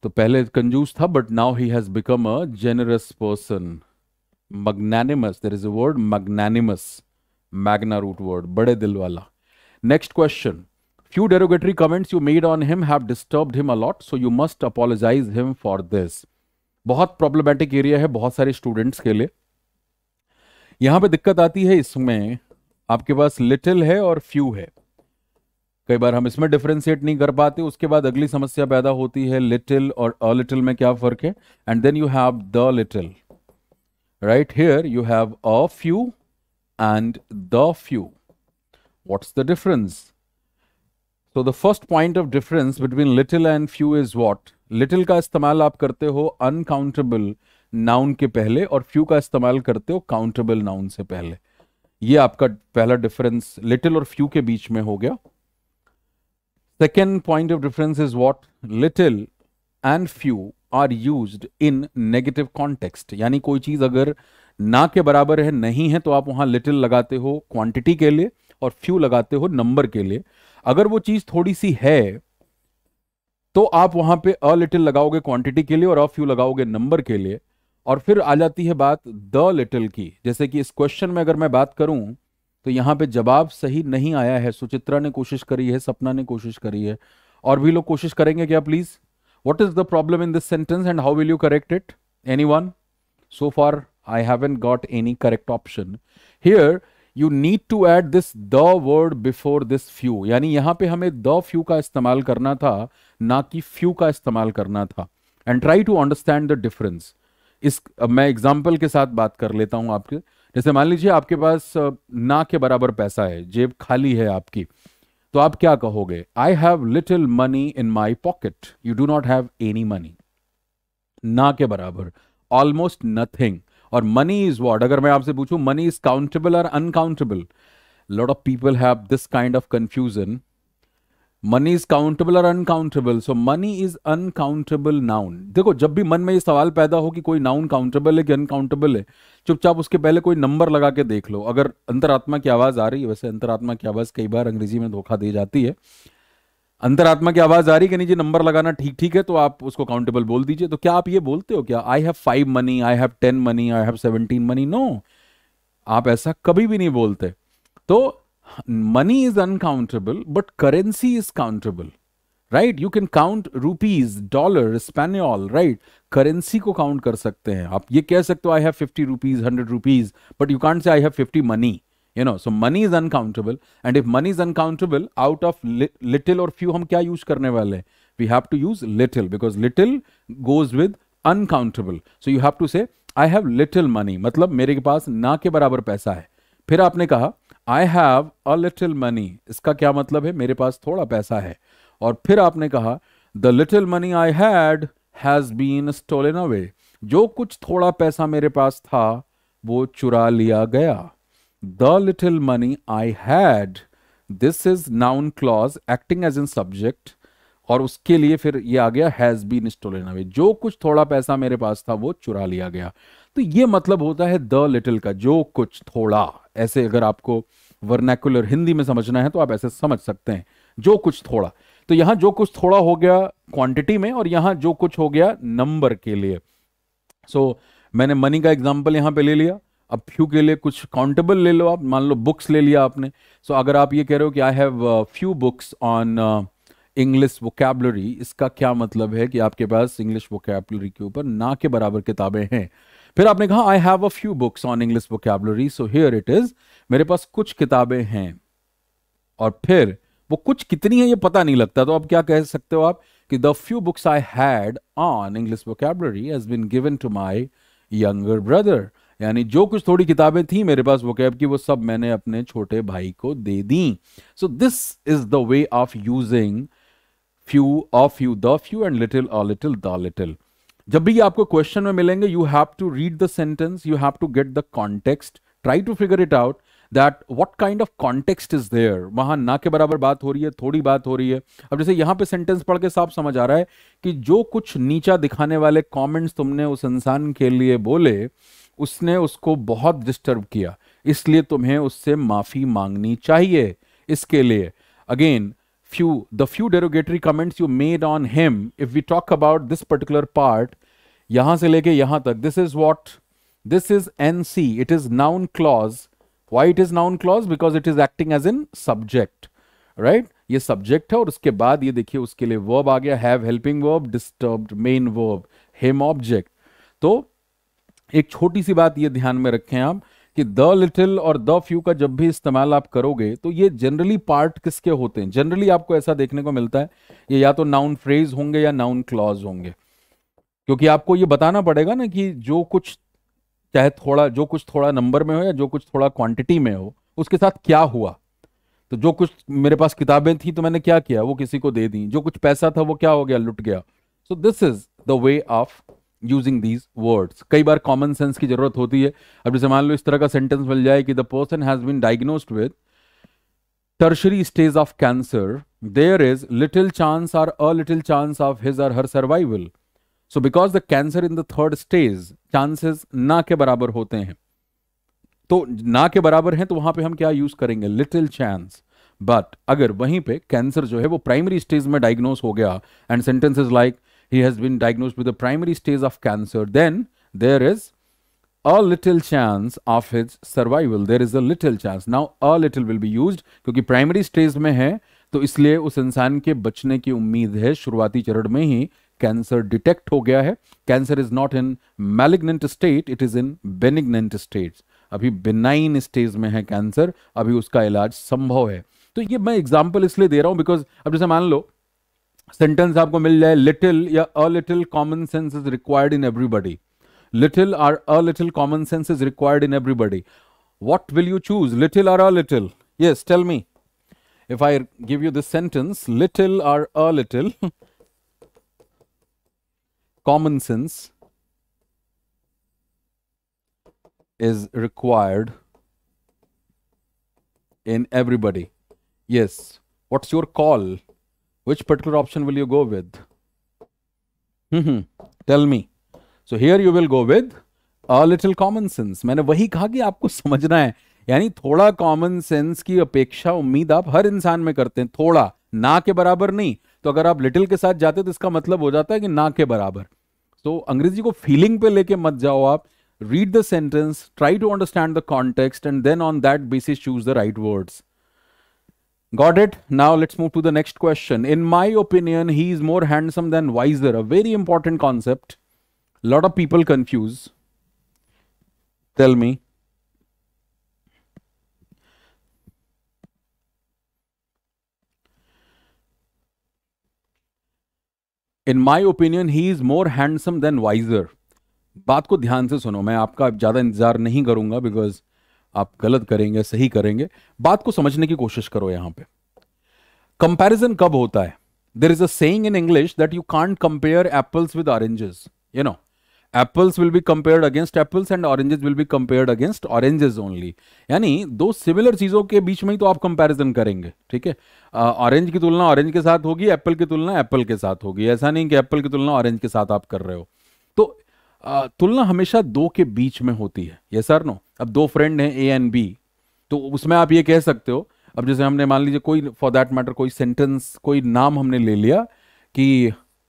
तो पहले कंजूस था but now he has become a generous person magnanimous there is a word magnanimous magna root word बड़े दिल वाला next question few derogatory comments you made on him have disturbed him a lot so you must apologize him for this बहुत problematic area है बहुत सारे students के लिए यहां पे दिक्कत आती है इसमें आपके पास लिटिल है और फ्यू है कई बार हम इसमें डिफ्रेंशिएट नहीं कर पाते उसके बाद अगली समस्या पैदा होती है लिटिल और अ लिटिल में क्या फर्क है and then you have the little right here you have a few and the few what's the difference तो the first point of difference between little and few is what little का इस्तेमाल आप करते हो अनकाउंटेबल नाउन के पहले और few का इस्तेमाल करते हो काउंटेबल नाउन से पहले ये आपका पहला डिफरेंस लिटिल और फ्यू के बीच में हो गया second point of difference is what little and few are use in negative context यानी कोई चीज अगर ना के बराबर है नहीं है तो आप वहां लिटिल लगाते हो क्वांटिटी के लिए और फ्यू लगाते हो नंबर के लिए अगर वो चीज थोड़ी सी है तो आप वहां पे अ लिटिल लगाओगे क्वांटिटी के लिए और अ फ्यू लगाओगे नंबर के लिए और फिर आ जाती है बात द लिटिल की जैसे कि इस क्वेश्चन में अगर मैं बात करूं तो यहां पे जवाब सही नहीं आया है सुचित्रा ने कोशिश करी है सपना ने कोशिश करी है और भी लोग कोशिश करेंगे क्या please what is the problem in this sentence and how will you correct it any one so far I haven't got any correct option here you need to add this the word before this few यानी यहां पे हमें the few का इस्तेमाल करना था ना कि फ्यू का इस्तेमाल करना था and try to understand the difference इस अब मैं एग्जाम्पल के साथ बात कर लेता हूं आपके जैसे मान लीजिए आपके पास ना के बराबर पैसा है जेब खाली है आपकी तो आप क्या कहोगे I have little money in my pocket you do not have any money ना के बराबर ऑलमोस्ट नथिंग और मनी इज वॉट अगर मैं आपसे पूछूं मनी इज काउंटेबल और uncountable lot of people have this kind of confusion money is countable और uncountable so money is uncountable noun देखो जब भी मन में ये सवाल पैदा हो कि कोई नाउन काउंटेबल है कि अनकाउंटेबल है चुपचाप उसके पहले कोई नंबर लगा के देख लो अगर अंतरात्मा की आवाज़ आ रही है वैसे अंतरात्मा की आवाज़ कई बार अंग्रेजी में धोखा दी जाती है अंतरात्मा की आवाज आ रही कि नहीं जी नंबर लगाना ठीक ठीक है तो आप उसको काउंटेबल बोल दीजिए तो क्या आप ये बोलते हो क्या I have five money I have ten money I have seventeen money no आप ऐसा कभी भी नहीं बोलते तो money is uncountable but currency is countable right you can count rupees dollar स्पेनियॉल राइट करेंसी को काउंट कर सकते हैं आप ये कह सकते हो I have fifty rupees hundred rupees but you can't say I have fifty money you know so money is uncountable and if money is uncountable out of little और फ्यू हम क्या यूज करने वाले we have to use little because little goes with uncountable so you have to say I have little money मतलब मेरे के पास ना के बराबर पैसा है फिर आपने कहा I have a little money इसका क्या मतलब है मेरे पास थोड़ा पैसा है और फिर आपने कहा the little money I had has been stolen away जो कुछ थोड़ा पैसा मेरे पास था वो चुरा लिया गया the little money I had this is noun clause acting as in subject और उसके लिए फिर ये आ गया हैज बीन स्टोलन अवे जो कुछ थोड़ा पैसा मेरे पास था वो चुरा लिया गया तो ये मतलब होता है द लिटिल का जो कुछ थोड़ा ऐसे अगर आपको वर्नैकुलर हिंदी में समझना है तो आप ऐसे समझ सकते हैं जो कुछ थोड़ा तो यहां जो कुछ थोड़ा हो गया क्वांटिटी में और यहां जो कुछ हो गया नंबर के लिए सो so, मैंने मनी का एग्जाम्पल यहां पे ले लिया अब फ्यू के लिए कुछ काउंटेबल ले लो आप मान लो बुक्स ले लिया आपने सो so, अगर आप ये कह रहे हो कि I have few books on English vocabulary इसका क्या मतलब है कि आपके पास इंग्लिश वोकेबलरी के ऊपर ना के बराबर किताबें हैं फिर आपने कहा I have a few books on English vocabulary so here it is मेरे पास कुछ किताबें हैं और फिर वो कुछ कितनी है ये पता नहीं लगता तो आप क्या कह सकते हो आप कि the few books I had on English vocabulary has been given to my younger brother यानी जो कुछ थोड़ी किताबें थी मेरे पास वो कैब की वो सब मैंने अपने छोटे भाई को दे दी so this is the way of using few of you the few and little a little the little जब भी आपको क्वेश्चन में मिलेंगे you have to read the sentence you have to get the context try to figure it out that what kind of context is there वहां ना के बराबर बात हो रही है थोड़ी बात हो रही है अब जैसे यहां पे सेंटेंस पढ़ के साफ समझ आ रहा है कि जो कुछ नीचा दिखाने वाले कॉमेंट्स तुमने उस इंसान के लिए बोले उसने उसको बहुत डिस्टर्ब किया इसलिए तुम्हें उससे माफी मांगनी चाहिए इसके लिए again few the few derogatory comments you made on him if we talk about this particular part यहां से लेके यहां तक this is what this is an see it is noun clause why it is noun clause because it is acting as in subject right ये subject है और उसके बाद ये देखिए उसके लिए वर्ब आ गया have helping verb disturb main verb him object तो एक छोटी सी बात ये ध्यान में रखें आप कि द लिटिल और द फ्यू का जब भी इस्तेमाल आप करोगे तो ये जनरली पार्ट किसके होते हैं जनरली आपको ऐसा देखने को मिलता है ये या तो नाउन फ्रेज होंगे या नाउन क्लॉज होंगे क्योंकि आपको ये बताना पड़ेगा ना कि जो कुछ चाहे थोड़ा जो कुछ थोड़ा नंबर में हो या जो कुछ थोड़ा क्वांटिटी में हो उसके साथ क्या हुआ तो जो कुछ मेरे पास किताबें थी तो मैंने क्या किया वो किसी को दे दी जो कुछ पैसा था वो क्या हो गया लुट गया so this is the way of using these words कई बार कॉमन सेंस की जरूरत होती है अब जैसे मान लो इस तरह का सेंटेंस मिल जाए कि the person has been diagnosed with tertiary stage of cancer there is little chance or a little chance of his or her survival so because the cancer in the third stage chances ना के बराबर होते हैं तो ना के बराबर हैं तो वहां पे हम क्या यूज करेंगे लिटिल चांस बट अगर वहीं पे कैंसर जो है वो प्राइमरी स्टेज में डायग्नोस हो गया and sentence is like he has been diagnosed with the primary stage of cancer, then there is a little chance of his survival. There is a little chance. Now a little will be used kyunki primary stage mein hai to isliye us insaan ke bachne ki ummeed hai shuruaati charan mein hi cancer detect ho gaya hai cancer is not in malignant state it is in benignant states अभी benign stage में है cancer अभी उसका इलाज संभव है तो ये मैं एग्जाम्पल इसलिए दे रहा हूँ बिकॉज अब जैसे मान लो सेंटेंस आपको मिल जाए लिटिल या a little common sense is required in everybody little और a little common sense is required in everybody what will you choose little or a little yes tell me if i give you this sentence little or a little [laughs] common sense is required in everybody yes what's your call which particular option will you go with? hmm Tell me. So here you will go with a little common sense. maine wahi kaha ki aapko samajhna hai yani thoda common sense ki apeksha ummeed aap har insaan mein karte hain thoda na ke barabar nahi to agar aap little ke sath जाते to iska matlab ho jata hai ki na ke barabar so angrezi ko feeling pe leke mat jao aap read the sentence, try to understand the context, and then on that basis choose the right words. Got it? Now let's move to the next question. In my opinion, he is more handsome than wiser. A very important concept. A lot of people confuse. Tell me. In my opinion, he is more handsome than wiser. बात को ध्यान से सुनो मैं आपका ज़्यादा इंतज़ार नहीं करूँगा because आप गलत करेंगे सही करेंगे बात को समझने की कोशिश करो यहां पे कंपैरिजन कब होता है there is a saying in English that you can't compare apples with oranges you know apples will be compared against apples and oranges will be compared against oranges only यानी दो सिमिलर चीजों के बीच में ही तो आप कंपेरिजन करेंगे ठीक है ऑरेंज की तुलना ऑरेंज के साथ होगी एप्पल की तुलना एप्पल के साथ होगी ऐसा नहीं कि एप्पल की तुलना ऑरेंज के साथ आप कर रहे हो तो तुलना हमेशा दो के बीच में होती है ये सर नो अब दो फ्रेंड हैं ए एंड बी तो उसमें आप ये कह सकते हो अब जैसे हमने मान लीजिए कोई फॉर दैट मैटर कोई सेंटेंस कोई नाम हमने ले लिया कि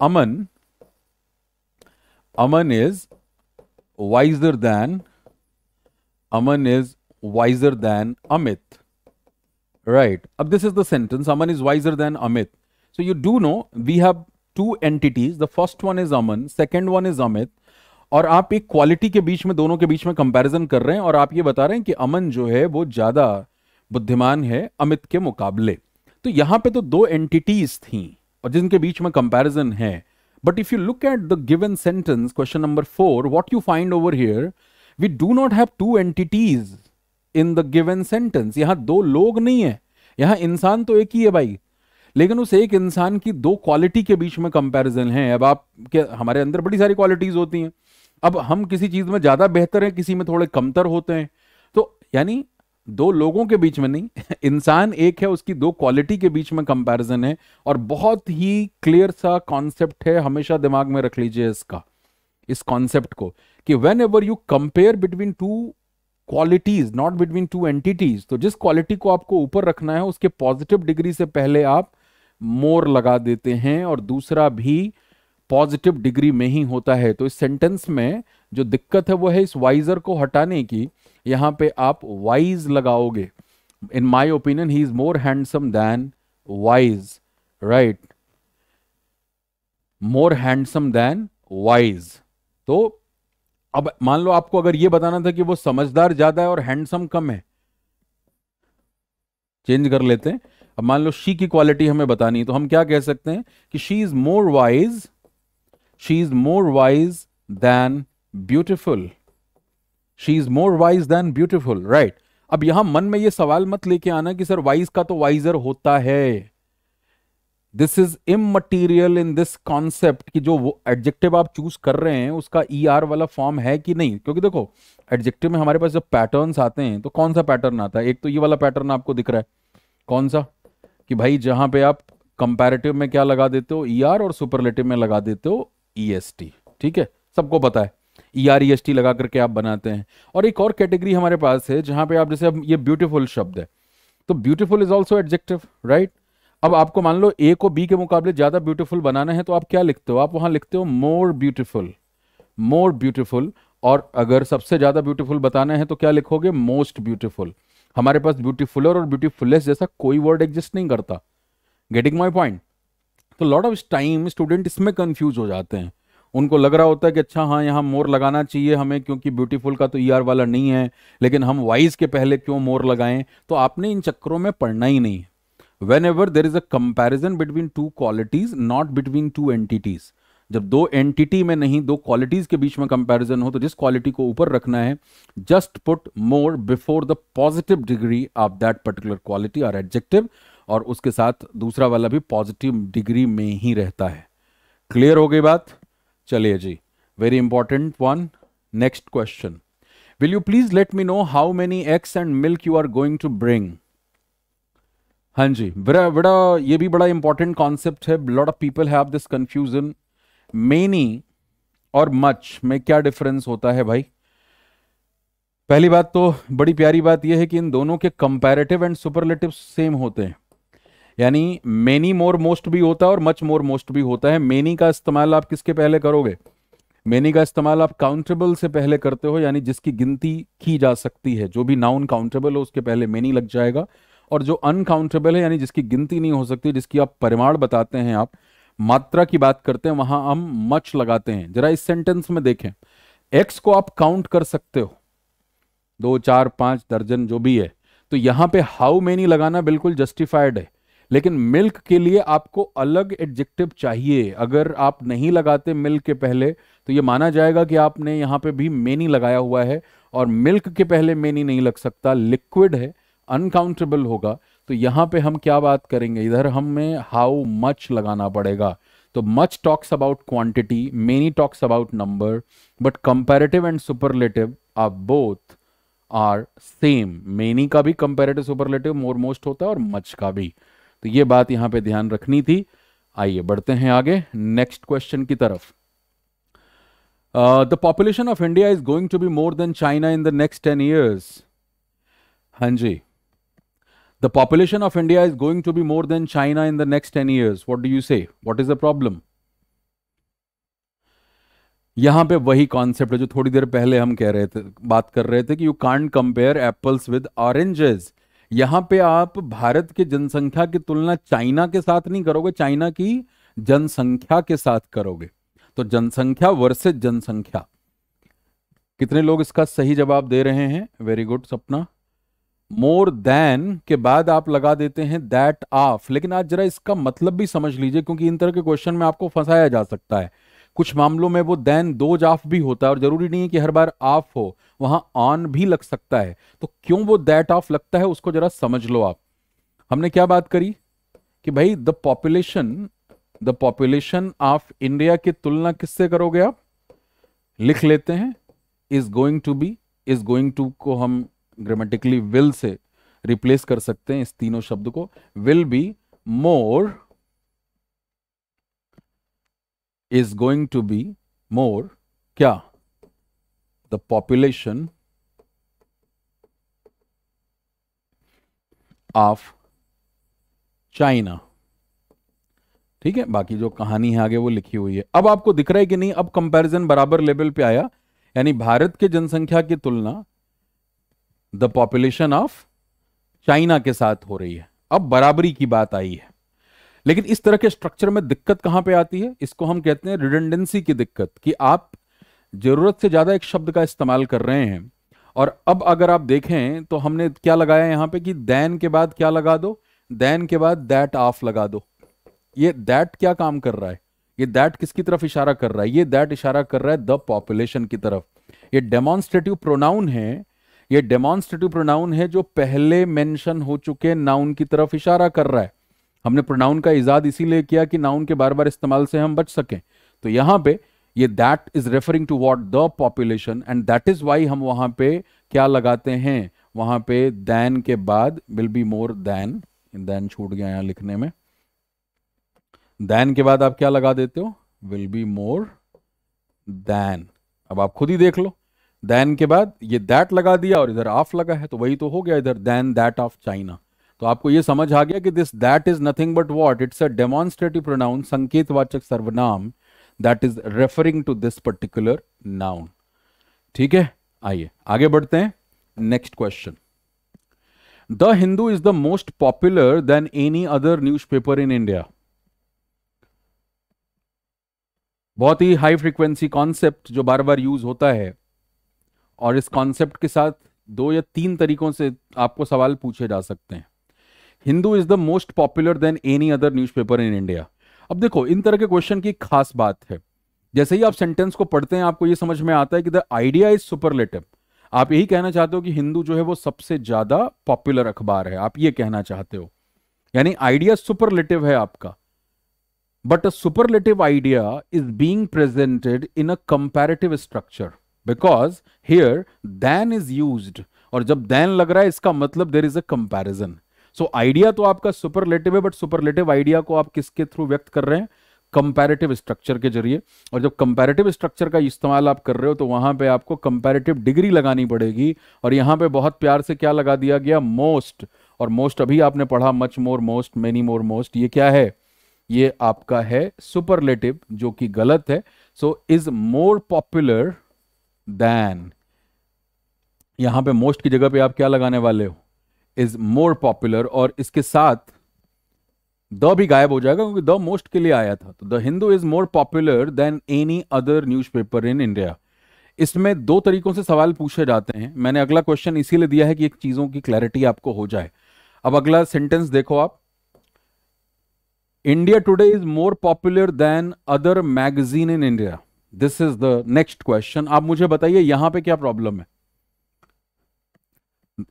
Aman Aman is wiser than Aman is wiser than Amit right अब this is the sentence Aman is wiser than Amit so you do know we have two entities the first one is Aman second one is Amit और आप एक क्वालिटी के बीच में दोनों के बीच में कंपैरिजन कर रहे हैं और आप ये बता रहे हैं कि अमन जो है वो ज्यादा बुद्धिमान है अमित के मुकाबले तो यहां पे तो दो एंटिटीज थी और जिनके बीच में कंपैरिजन है but if you look at the given sentence question number four what you find over here we do not have two entities in the given sentence यहां दो लोग नहीं है यहां इंसान तो एक ही है भाई लेकिन उस एक इंसान की दो क्वालिटी के बीच में कंपैरिजन है अब आप के हमारे अंदर बड़ी सारी क्वालिटीज होती हैं अब हम किसी चीज में ज्यादा बेहतर हैं किसी में थोड़े कमतर होते हैं तो यानी दो लोगों के बीच में नहीं [laughs] इंसान एक है उसकी दो क्वालिटी के बीच में कंपैरिजन है और बहुत ही क्लियर सा कॉन्सेप्ट है हमेशा दिमाग में रख लीजिए इसका इस कॉन्सेप्ट को कि whenever you compare between two qualities not between two entities तो जिस क्वालिटी को आपको ऊपर रखना है उसके पॉजिटिव डिग्री से पहले आप मोर लगा देते हैं और दूसरा भी पॉजिटिव डिग्री में ही होता है तो इस सेंटेंस में जो दिक्कत है वो है इस वाइजर को हटाने की यहां पे आप वाइज लगाओगे in my opinion he is more handsome than wise right more handsome than wise तो अब मान लो आपको अगर ये बताना था कि वो समझदार ज्यादा है और हैंडसम कम है चेंज कर लेते हैं अब मान लो शी की क्वालिटी हमें बतानी है तो हम क्या कह सकते हैं कि she is more wise she is more wise than beautiful she is more wise than beautiful right अब यहां मन में यह सवाल मत लेके आना कि सर वाइज का तो वाइजर होता है this is immaterial in this concept कि जो वो एडजेक्टिव आप चूज कर रहे हैं उसका ई e ER वाला फॉर्म है कि नहीं क्योंकि देखो एडजेक्टिव में हमारे पास जब पैटर्न्स आते हैं तो कौन सा पैटर्न आता है एक तो ये वाला पैटर्न आपको दिख रहा है कौन सा कि भाई जहां पे आप कंपैरेटिव में क्या लगा देते हो ई e ER और सुपरलेटिव में लगा देते हो ईएसटी e ठीक है सबको पता है E R E S T लगा करके आप बनाते हैं और एक और कैटेगरी हमारे पास है जहां पे आप जैसे अब ये ब्यूटीफुल शब्द है तो beautiful is also adjective right अब आपको मान लो ए को बी के मुकाबले ज्यादा ब्यूटीफुल बनाना है तो आप क्या लिखते हो आप वहां लिखते हो मोर ब्यूटीफुल मोर ब्यूटीफुल और अगर सबसे ज्यादा ब्यूटीफुल बताना है तो क्या लिखोगे मोस्ट ब्यूटीफुल हमारे पास ब्यूटीफुलर और ब्यूटीफुलेस जैसा कोई वर्ड एग्जिस्ट नहीं करता गेटिंग माई पॉइंट तो लॉट ऑफ टाइम स्टूडेंट इसमें कन्फ्यूज हो जाते हैं उनको लग रहा होता है कि अच्छा हाँ यहाँ मोर लगाना चाहिए हमें क्योंकि ब्यूटीफुल का तो ईआर e ER वाला नहीं है लेकिन हम वाइज के पहले क्यों मोर लगाएं तो आपने इन चक्करों में पढ़ना ही नहीं है whenever there is a comparison between two qualities not between two entities जब दो एंटिटी में नहीं दो क्वालिटीज के बीच में कंपेरिजन हो तो जिस क्वालिटी को ऊपर रखना है just put more before the positive degree of that particular quality और एडजेक्टिव और उसके साथ दूसरा वाला भी पॉजिटिव डिग्री में ही रहता है क्लियर हो गई बात चलिए जी very important one next question will you please let me know how many eggs and milk you are going to bring हाँ जी बड़ा बड़ा ये भी बड़ा इंपॉर्टेंट कॉन्सेप्ट है lot of people have this confusion many और मच में क्या डिफरेंस होता है भाई पहली बात तो बड़ी प्यारी बात यह है कि इन दोनों के कंपैरेटिव एंड सुपरलेटिव सेम होते हैं यानी मेनी मोर मोस्ट भी होता है और मच मोर मोस्ट भी होता है मेनी का इस्तेमाल आप किसके पहले करोगे मेनी का इस्तेमाल आप काउंटेबल से पहले करते हो यानी जिसकी गिनती की जा सकती है जो भी नाउन काउंटेबल हो उसके पहले मेनी लग जाएगा और जो अनकाउंटेबल है यानी जिसकी गिनती नहीं हो सकती जिसकी आप परिमाण बताते हैं आप मात्रा की बात करते हैं वहां हम मच लगाते हैं जरा इस सेंटेंस में देखें एक्स को आप काउंट कर सकते हो दो चार पांच दर्जन जो भी है तो यहां पे हाउ मेनी लगाना बिल्कुल जस्टिफाइड है लेकिन मिल्क के लिए आपको अलग एडजेक्टिव चाहिए अगर आप नहीं लगाते मिल्क के पहले तो ये माना जाएगा कि आपने यहाँ पे भी मेनी लगाया हुआ है और मिल्क के पहले मेनी नहीं लग सकता लिक्विड है अनकाउंटेबल होगा तो यहाँ पे हम क्या बात करेंगे इधर हमें हाउ मच लगाना पड़ेगा तो much talks about quantity many talks about number but comparative and superlative are both are same many का भी कंपेरेटिव सुपरलेटिव मोर मोस्ट होता है और मच का भी तो ये बात यहां पे ध्यान रखनी थी आइए बढ़ते हैं आगे नेक्स्ट क्वेश्चन की तरफ the population of India is going to be more than China in the next ten years हां जी the population of India is going to be more than China in the next ten years what do you say what is the problem यहां पे वही concept है जो थोड़ी देर पहले हम कह रहे थे बात कर रहे थे कि you can't compare apples with oranges यहां पे आप भारत की जनसंख्या की तुलना चाइना के साथ नहीं करोगे चाइना की जनसंख्या के साथ करोगे तो जनसंख्या वर्सेज जनसंख्या कितने लोग इसका सही जवाब दे रहे हैं वेरी गुड सपना मोर देन के बाद आप लगा देते हैं दैट ऑफ लेकिन आज जरा इसका मतलब भी समझ लीजिए क्योंकि इन तरह के क्वेश्चन में आपको फंसाया जा सकता है कुछ मामलों में वो देन दो जाफ भी होता है और जरूरी नहीं है कि हर बार ऑफ हो वहां ऑन भी लग सकता है तो क्यों वो दैट ऑफ लगता है उसको जरा समझ लो आप हमने क्या बात करी कि भाई the population the population of India की तुलना किससे करोगे आप लिख लेते हैं is going to be is going to को हम ग्रामेटिकली विल से रिप्लेस कर सकते हैं इस तीनों शब्द को will be more is going to be more क्या the population ऑफ चाइना ठीक है बाकी जो कहानी है आगे वो लिखी हुई है अब आपको दिख रहा है कि नहीं अब कंपैरिजन बराबर लेवल पे आया यानी भारत के जनसंख्या की तुलना द पॉपुलेशन ऑफ चाइना के साथ हो रही है अब बराबरी की बात आई है लेकिन इस तरह के स्ट्रक्चर में दिक्कत कहां पे आती है इसको हम कहते हैं रिडेंडेंसी की दिक्कत कि आप ज़रूरत से ज़्यादा एक शब्द का इस्तेमाल कर रहे हैं और अब अगर आप देखें तो हमने क्या लगाया यहां पे कि दैन के बाद क्या लगा दो दैन के बाद दैट ऑफ लगा दो ये दैट क्या काम कर रहा है ये दैट किसकी तरफ इशारा कर रहा है ये दैट इशारा कर रहा है द पॉपुलेशन की तरफ ये डेमोन्स्ट्रेटिव प्रोनाउन है ये डेमोन्स्ट्रेटिव प्रोनाउन है जो पहले मेंशन हो चुके नाउन की तरफ इशारा कर रहा है हमने प्रोनाउन का इजाद इसीलिए किया कि नाउन के बार बार इस्तेमाल से हम बच सकें तो यहां पे ये that is referring to what the population and that is why हम वहां पे क्या लगाते हैं वहां पे दैन के बाद will be more than than छूट गया यहां लिखने में दैन के बाद आप क्या लगा देते हो विल बी मोर दैन अब आप खुद ही देख लो दैन के बाद ये दैट लगा दिया और इधर ऑफ लगा है तो वही तो हो गया इधर दैन दैट ऑफ चाइना तो आपको ये समझ आ गया कि this that is nothing but what it's a demonstrative pronoun संकेतवाचक सर्वनाम that is referring to this particular noun ठीक है आइए आगे बढ़ते हैं next question the Hindu is the most popular than any other paper in India बहुत ही हाई फ्रीक्वेंसी कॉन्सेप्ट जो बार बार यूज होता है और इस कॉन्सेप्ट के साथ दो या तीन तरीकों से आपको सवाल पूछे जा सकते हैं Hindu is the most popular than any other paper in India अब देखो इन तरह के क्वेश्चन की खास बात है जैसे ही आप सेंटेंस को पढ़ते हैं आपको ये समझ में आता है कि द आइडिया इज सुपरलेटिव आप यही कहना चाहते हो कि हिंदू जो है वो सबसे ज्यादा पॉपुलर अखबार है आप ये कहना चाहते हो यानी आइडिया सुपरलेटिव है आपका but a superlative idea is being presented in a comparative structure because here than is use और जब दैन लग रहा है इसका मतलब there is a comparison so idea तो आपका सुपरलेटिव है बट सुपरलेटिव आइडिया को आप किसके थ्रू व्यक्त कर रहे हैं कंपैरेटिव स्ट्रक्चर के जरिए और जब कंपैरेटिव स्ट्रक्चर का इस्तेमाल आप कर रहे हो तो वहां पे आपको कंपैरेटिव डिग्री लगानी पड़ेगी और यहां पे बहुत प्यार से क्या लगा दिया गया मोस्ट और मोस्ट अभी आपने पढ़ा much more most many more most ये क्या है ये आपका है सुपरलेटिव जो कि गलत है so is more popular than यहां पे मोस्ट की जगह पे आप क्या लगाने वाले हो इज मोर पॉपुलर और इसके साथ द भी गायब हो जाएगा क्योंकि द मोस्ट के लिए आया था तो the Hindu is more popular than any other paper in India इसमें दो तरीकों से सवाल पूछे जाते हैं मैंने अगला क्वेश्चन इसीलिए दिया है कि एक चीज़ों की क्लैरिटी आपको हो जाए अब अगला सेंटेंस देखो आप India Today is more popular than other magazine in India this is the next question आप मुझे बताइए यहां पे क्या प्रॉब्लम है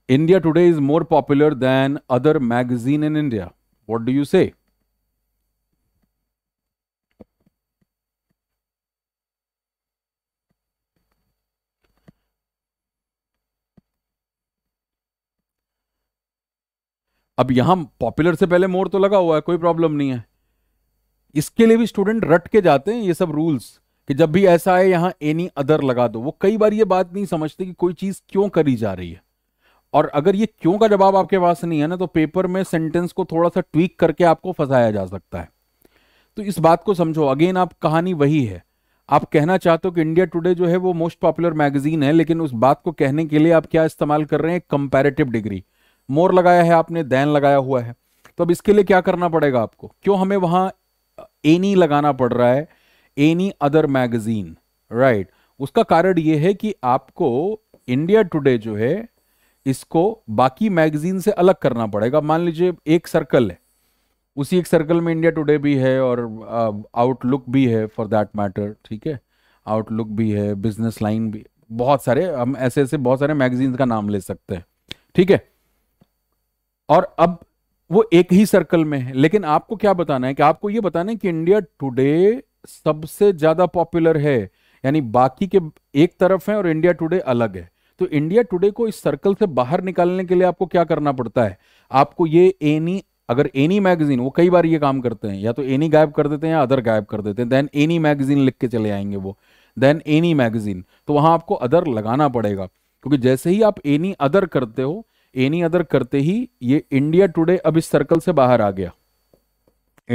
India Today is more popular than other magazine in India. What do you say? अब यहां पॉपुलर से पहले मोर तो लगा हुआ है कोई प्रॉब्लम नहीं है इसके लिए भी स्टूडेंट रट के जाते हैं ये सब रूल्स कि जब भी ऐसा है यहां एनी अदर लगा दो वो कई बार ये बात नहीं समझते कि कोई चीज क्यों करी जा रही है और अगर ये क्यों का जवाब आपके पास नहीं है ना तो पेपर में सेंटेंस को थोड़ा सा ट्वीक करके आपको फंसाया जा सकता है तो इस बात को समझो अगेन आप कहानी वही है आप कहना चाहते हो कि इंडिया टुडे जो है वो मोस्ट पॉपुलर मैगजीन है लेकिन उस बात को कहने के लिए आप क्या इस्तेमाल कर रहे हैं कंपेरेटिव डिग्री मोर लगाया है आपने दैन लगाया हुआ है तो अब इसके लिए क्या करना पड़ेगा आपको क्यों हमें वहां एनी लगाना पड़ रहा है एनी अदर मैगजीन राइट उसका कारण यह है कि आपको इंडिया टुडे जो है इसको बाकी मैगजीन से अलग करना पड़ेगा मान लीजिए एक सर्कल है उसी एक सर्कल में इंडिया टुडे भी है और आउटलुक भी है फॉर दैट मैटर ठीक है आउटलुक भी है बिजनेस लाइन भी बहुत सारे हम ऐसे ऐसे बहुत सारे मैगजीन का नाम ले सकते हैं ठीक है और अब वो एक ही सर्कल में है लेकिन आपको क्या बताना है कि आपको ये बताना है कि इंडिया टुडे सबसे ज्यादा पॉपुलर है यानी बाकी के एक तरफ है और इंडिया टुडे अलग है तो इंडिया टुडे को इस सर्कल से बाहर निकालने के लिए आपको क्या करना पड़ता है आपको ये एनी अगर एनी मैगजीन वो कई बार ये काम करते हैं या तो एनी गायब कर देते हैं या अदर गायब कर देते हैं देन एनी मैगजीन लिख के चले आएंगे वो देन एनी मैगजीन तो वहां आपको अदर लगाना पड़ेगा क्योंकि जैसे ही आप एनी अदर करते हो एनी अदर करते ही ये इंडिया टुडे अब इस सर्कल से बाहर आ गया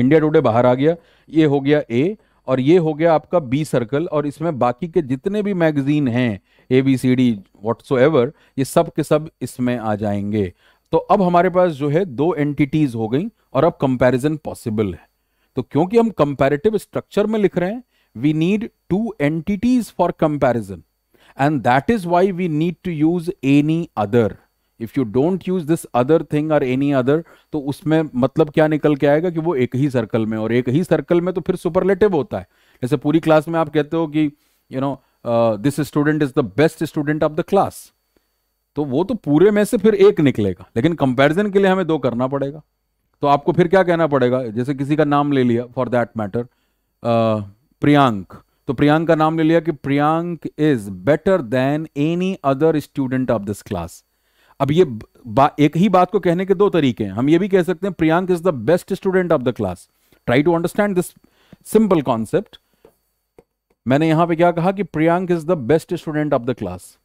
इंडिया टुडे बाहर आ गया ये हो गया ए और ये हो गया आपका बी सर्कल और इसमें बाकी के जितने भी मैगजीन हैं A B C D whatsoever ये सब के सब इसमें आ जाएंगे तो अब हमारे पास जो है दो एंटिटीज हो गई और अब कंपैरिजन पॉसिबल है तो क्योंकि हम कंपैरेटिव स्ट्रक्चर में लिख रहे हैं we need two entities for comparison and that is why we need to use any other if you don't use this other thing और एनी अदर तो उसमें मतलब क्या निकल के आएगा कि वो एक ही सर्कल में और एक ही सर्कल में तो फिर सुपरलेटिव होता है जैसे पूरी क्लास में आप कहते हो कि you know this student is the best student of the class तो वो तो पूरे में से फिर एक निकलेगा लेकिन कंपेरिजन के लिए हमें दो करना पड़ेगा तो आपको फिर क्या कहना पड़ेगा जैसे किसी का नाम ले लिया फॉर दैट मैटर प्रियांक तो प्रियांक का नाम ले लिया कि Priyank is better than any other student of this class अब ये एक ही बात को कहने के दो तरीके हैं हम ये भी कह सकते हैं Priyank is the best student of the class try to understand this simple concept मैंने यहां पे क्या कहा कि Priyank is the best student of the class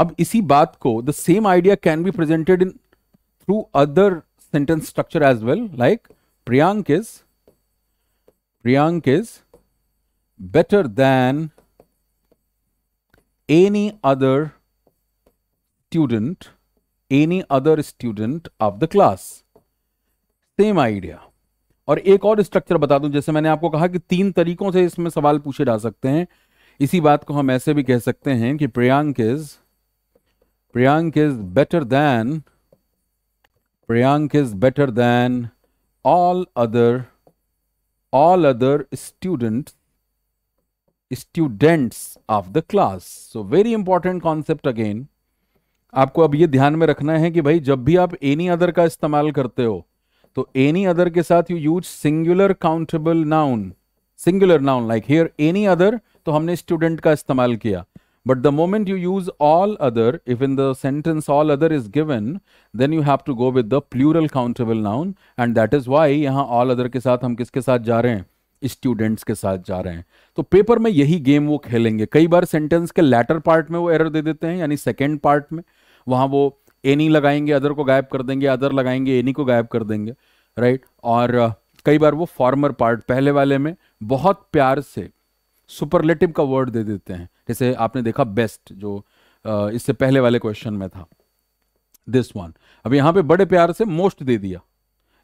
अब इसी बात को the same idea can be presented in through other sentence structure as well like Priyank is Priyank is better than any other student, any other student of the class. Same idea और एक और structure बता दूं जैसे मैंने आपको कहा कि तीन तरीकों से इसमें सवाल पूछे जा सकते हैं इसी बात को हम ऐसे भी कह सकते हैं कि Priyank is Priyank is better than Priyank is better than all other all other students students of the class so very important concept again आपको अब ये ध्यान में रखना है कि भाई जब भी आप एनी अदर का इस्तेमाल करते हो तो एनी अदर के साथ you use singular countable noun singular noun like here any other तो हमने स्टूडेंट का इस्तेमाल किया but the moment you use all other if in the sentence all other is given then you have to go with the plural countable noun and that is why यहाँ all other के साथ हम किसके साथ जा रहे हैं students के साथ जा रहे हैं तो पेपर में यही गेम वो खेलेंगे कई बार सेंटेंस के लेटर पार्ट में वो एरर दे देते हैं यानी सेकेंड पार्ट में वहाँ वो एनी लगाएंगे अदर को गायब कर देंगे अदर लगाएंगे एनी को गायब कर देंगे राइट और कई बार वो फॉर्मर पार्ट पहले वाले में बहुत प्यार से सुपरलेटिव का वर्ड दे देते हैं जैसे आपने देखा बेस्ट जो इससे पहले वाले क्वेश्चन में था दिस वन अब यहाँ पे बड़े प्यार से मोस्ट दे दिया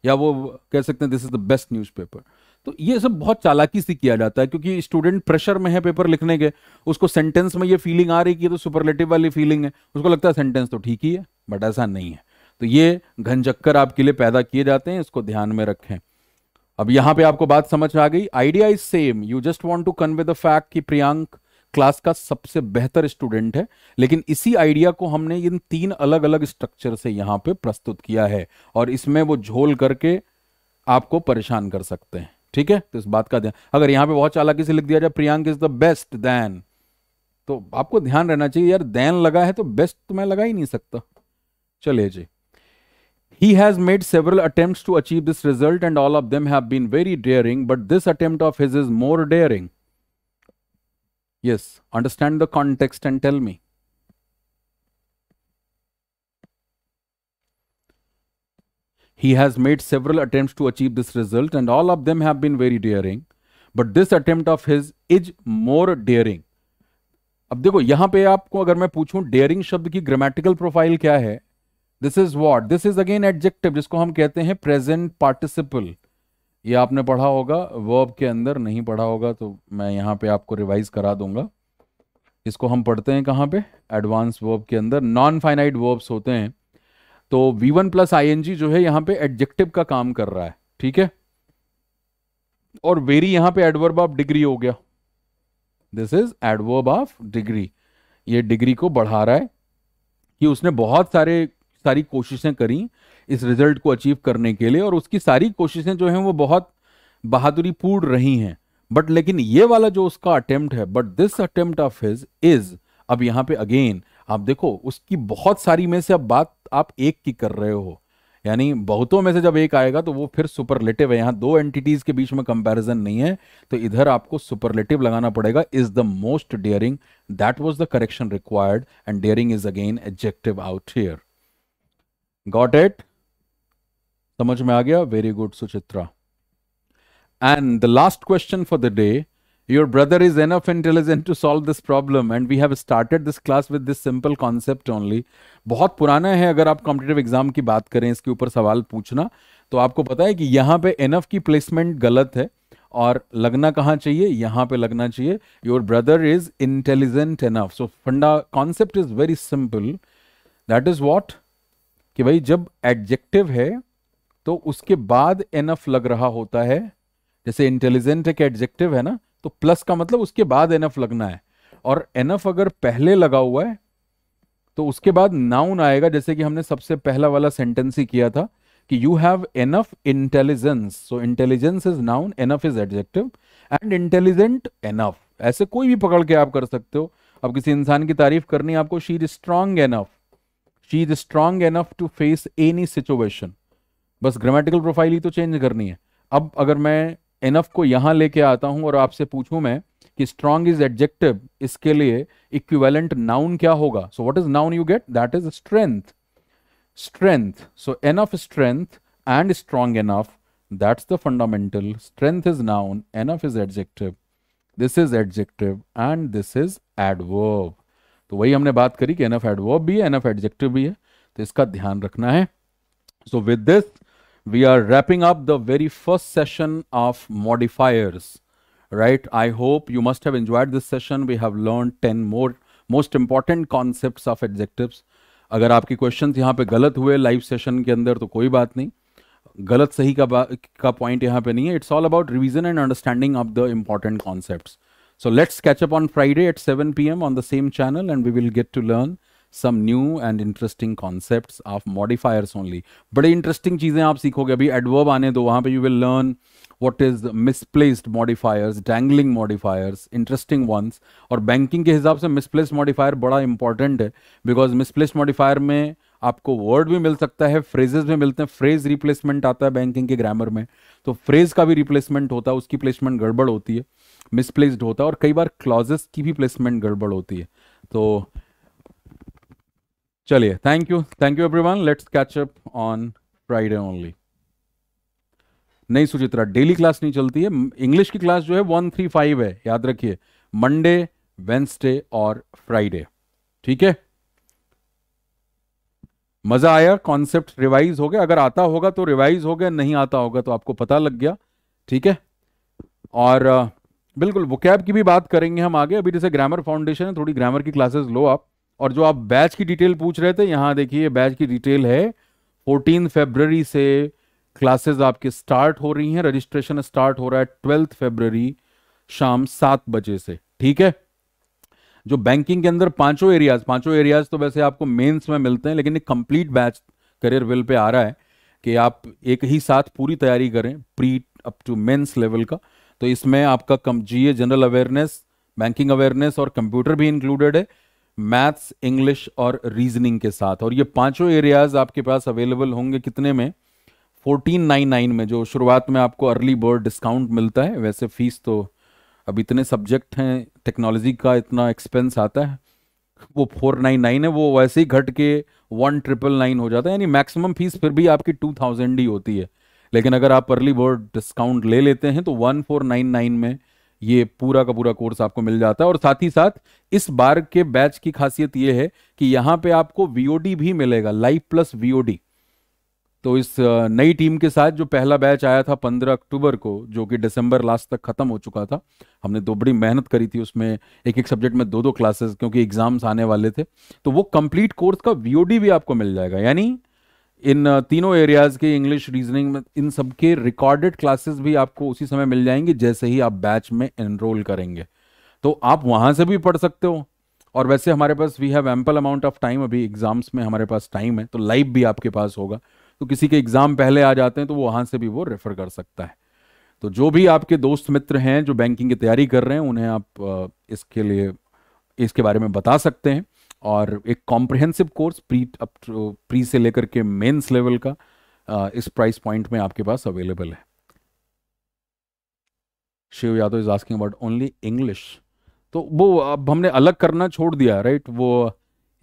या वो कह सकते हैं this is the best newspaper तो ये सब बहुत चालाकी से किया जाता है क्योंकि स्टूडेंट प्रेशर में है पेपर लिखने के उसको सेंटेंस में ये फीलिंग आ रही कि ये तो सुपरलेटिव वाली फीलिंग है उसको लगता है सेंटेंस तो ठीक ही है बट ऐसा नहीं है तो ये घनचक्कर आपके लिए पैदा किए जाते हैं इसको ध्यान में रखें अब यहां पे आपको बात समझ आ गई idea is same you just want to convey the fact कि प्रियांक क्लास का सबसे बेहतर स्टूडेंट है लेकिन इसी आइडिया को हमने इन तीन अलग अलग स्ट्रक्चर से यहाँ पे प्रस्तुत किया है और इसमें वो झोल करके आपको परेशान कर सकते हैं ठीक है तो इस बात का ध्यान अगर यहां पे बहुत चालाकी से लिख दिया जाए Priyank is the best than तो आपको ध्यान रहना चाहिए यार दैन लगा है तो बेस्ट तो मैं लगा ही नहीं सकता चलिए जी He has made several attempts to achieve this result, and all of them have been very daring, but this attempt of his is more daring. Yes, understand the context and tell me. He has made several attempts to achieve this result, and all of them have been very daring. But this attempt of his is more daring अब देखो यहां पे आपको अगर मैं पूछूं dairying शब्द की ग्रामेटिकल प्रोफाइल क्या है this is what this is again adjective जिसको हम कहते हैं प्रेजेंट पार्टिसिपल ये आपने पढ़ा होगा वर्ब के अंदर नहीं पढ़ा होगा तो मैं यहाँ पे आपको रिवाइज करा दूंगा इसको हम पढ़ते हैं कहाँ पे एडवांस वर्ब के अंदर नॉन फाइनाइट वर्ब्स होते हैं तो v1 वन प्लस आई जो है यहां पे एडजेक्टिव का काम कर रहा है ठीक है और वेरी यहां पे एडवर्ब ऑफ डिग्री हो गया this is adverb of degree ये डिग्री को बढ़ा रहा है कि उसने बहुत सारे सारी कोशिशें करी इस रिजल्ट को अचीव करने के लिए और उसकी सारी कोशिशें जो हैं वो बहुत बहादुरी पूर्ण रही हैं बट लेकिन ये वाला जो उसका अटेम्प्ट है but this attempt of his is अब यहां पे अगेन आप देखो उसकी बहुत सारी में से अब बात आप एक की कर रहे हो यानी बहुतों में से जब एक आएगा तो वो फिर सुपरलेटिव है यहां दो एंटिटीज के बीच में कंपैरिजन नहीं है तो इधर आपको सुपरलेटिव लगाना पड़ेगा is the most daring that was the correction required and daring is again adjective out here got it समझ में आ गया very good Suchitra and the last question for the day Your brother is enough intelligent to solve this problem and we have started this class with this simple concept only. बहुत पुराना है अगर आप competitive exam की बात करें इसके ऊपर सवाल पूछना तो आपको पता है कि यहाँ पे एनफ की प्लेसमेंट गलत है और लगना कहाँ चाहिए यहाँ पे लगना चाहिए your brother is intelligent enough so funda concept is very simple that is what कि भाई जब एडजेक्टिव है तो उसके बाद एनफ लग रहा होता है जैसे इंटेलिजेंट एक एडजेक्टिव है ना तो प्लस का मतलब उसके बाद एनफ लगना है और एनफ अगर पहले लगा हुआ है तो उसके बाद नाउन आएगा जैसे कि हमने सबसे पहला वाला सेंटेंस ही किया था कि you have enough intelligence so intelligence is noun enough is adjective and intelligent enough ऐसे कोई भी पकड़ के आप कर सकते हो अब किसी इंसान की तारीफ करनी आपको she is strong enough she is strong enough to face any situation बस ग्रामेटिकल प्रोफाइल ही तो चेंज करनी है अब अगर मैं एनफ को यहां लेके आता हूं और आपसे पूछूं मैं कि स्ट्रांग इज एडजेक्टिव इसके लिए इक्विवेलेंट नाउन क्या होगा so what is noun you get that is strength strength so enough strength and strong enough that's the fundamental strength is noun enough is adjective this is adjective and this is adverb तो वही हमने बात करी कि enough adverb भी है enough adjective भी है तो इसका ध्यान रखना है so with this we are wrapping up the very first session of modifiers right i hope you must have enjoyed this session we have learned 10 more most important concepts of adjectives agar aapke questions yahan pe galat hue live session ke andar to koi baat nahi galat sahi ka point yahan it's all about revision and understanding of the important concepts so let's catch up on friday at 7 pm on the same channel and we will get to learn some new and interesting concept of modifiers only बड़ी interesting चीज़ें आप सीखोगे अभी adverb आने दो वहाँ पे you will learn what is misplaced modifiers dangling modifiers interesting ones और बैंकिंग के हिसाब से मिसप्लेस्ड मॉडिफायर बड़ा इंपॉर्टेंट है बिकॉज मिसप्लेस्ड मॉडिफायर में आपको वर्ड भी मिल सकता है फ्रेजेस भी मिलते हैं फ्रेज रिप्लेसमेंट आता है बैंकिंग के ग्रामर में तो फ्रेज का भी रिप्लेसमेंट होता है उसकी प्लेसमेंट गड़बड़ होती है मिसप्लेस्ड होता है और कई बार क्लॉजेस की भी प्लेसमेंट गड़बड़ होती है तो चलिए thank you thank you everyone let's catch up on Friday only नहीं सुचित्रा डेली क्लास नहीं चलती है इंग्लिश की क्लास जो है वन थ्री फाइव है याद रखिए मंडे वेंसडे और फ्राइडे ठीक है मजा आया कॉन्सेप्ट रिवाइज हो गया अगर आता होगा तो रिवाइज हो गया नहीं आता होगा तो आपको पता लग गया ठीक है और बिल्कुल वो की भी बात करेंगे हम आगे अभी जैसे ग्रामर फाउंडेशन है थोड़ी ग्रामर की क्लासेस लो आप और जो आप बैच की डिटेल पूछ रहे थे यहाँ देखिए बैच की डिटेल है फोर्टीन फेबररी से क्लासेस आपके स्टार्ट हो रही हैं रजिस्ट्रेशन स्टार्ट हो रहा है ट्वेल्थ फेबररी शाम सात बजे से ठीक है जो बैंकिंग के अंदर पांचों एरियाज पांचों एरियाज तो वैसे आपको मेंस में मिलते हैं लेकिन एक कंप्लीट बैच करियर वेल पे आ रहा है कि आप एक ही साथ पूरी तैयारी करें pre up to mains level का तो इसमें आपका कम GA general awareness banking awareness और कंप्यूटर भी इंक्लूडेड है मैथ्स इंग्लिश और रीजनिंग के साथ और ये पांचों एरियाज आपके पास अवेलेबल होंगे कितने में 1499 में जो शुरुआत में आपको अर्ली बर्ड डिस्काउंट मिलता है वैसे फीस तो अब इतने सब्जेक्ट हैं टेक्नोलॉजी का इतना एक्सपेंस आता है वो फोर नाइन नाइन है वो वैसे ही घट के वन ट्रिपल नाइन हो जाता है यानी मैक्सिमम फीस फिर भी आपकी टू थाउजेंड ही होती है लेकिन अगर आप अर्ली बर्ड डिस्काउंट ले लेते हैं तो वन फोर नाइन नाइन में ये पूरा का पूरा कोर्स आपको मिल जाता है और साथ ही साथ इस बार के बैच की खासियत यह है कि यहां पे आपको वीओडी भी मिलेगा लाइव प्लस वीओडी तो इस नई टीम के साथ जो पहला बैच आया था 15 अक्टूबर को जो कि दिसंबर लास्ट तक खत्म हो चुका था हमने दो बड़ी मेहनत करी थी उसमें एक एक सब्जेक्ट में दो दो क्लासेस क्योंकि एग्जाम्स आने वाले थे तो वो कंप्लीट कोर्स का वीओडी भी आपको मिल जाएगा यानी इन तीनों एरियाज के इंग्लिश रीजनिंग में इन सबके रिकॉर्डेड क्लासेस भी आपको उसी समय मिल जाएंगे जैसे ही आप बैच में एनरोल करेंगे तो आप वहां से भी पढ़ सकते हो और वैसे हमारे पास we have ample amount of time अभी एग्जाम्स में हमारे पास टाइम है तो लाइव भी आपके पास होगा तो किसी के एग्जाम पहले आ जाते हैं तो वो वहां से भी वो रेफर कर सकता है तो जो भी आपके दोस्त मित्र हैं जो बैंकिंग की तैयारी कर रहे हैं उन्हें आप इसके लिए इसके बारे में बता सकते हैं और एक comprehensive course pre up pre से लेकर के मेंस लेवल का इस प्राइस पॉइंट में आपके पास अवेलेबल है Shiv Yadav is asking about only English तो वो अब हमने अलग करना छोड़ दिया राइट वो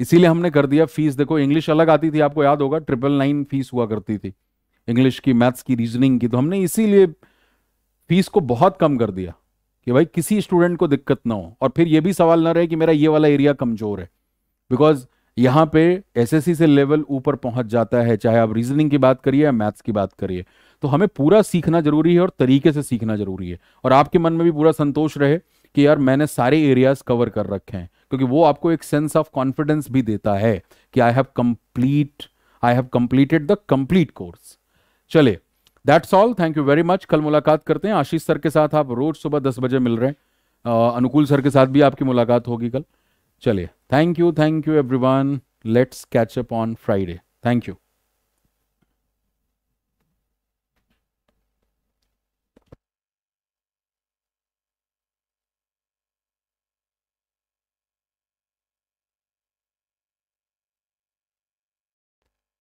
इसीलिए हमने कर दिया फीस देखो इंग्लिश अलग आती थी आपको याद होगा ट्रिपल नाइन फीस हुआ करती थी इंग्लिश की मैथ्स की रीजनिंग की तो हमने इसीलिए फीस को बहुत कम कर दिया कि भाई किसी स्टूडेंट को दिक्कत ना हो और फिर ये भी सवाल ना रहे कि मेरा ये वाला एरिया कमजोर है बिकॉज यहां पे एसएससी से लेवल ऊपर पहुंच जाता है चाहे आप रीजनिंग की बात करिए या मैथ्स की बात करिए तो हमें पूरा सीखना जरूरी है और तरीके से सीखना जरूरी है और आपके मन में भी पूरा संतोष रहे कि यार मैंने सारे एरियाज कवर कर रखे हैं क्योंकि वो आपको एक सेंस ऑफ कॉन्फिडेंस भी देता है कि I have complete I have completed the complete course चले that's all thank you very much कल मुलाकात करते हैं आशीष सर के साथ आप रोज सुबह दस बजे मिल रहे हैं अनुकूल सर के साथ भी आपकी मुलाकात होगी कल चलिए thank you thank you everyone let's catch up on Friday thank you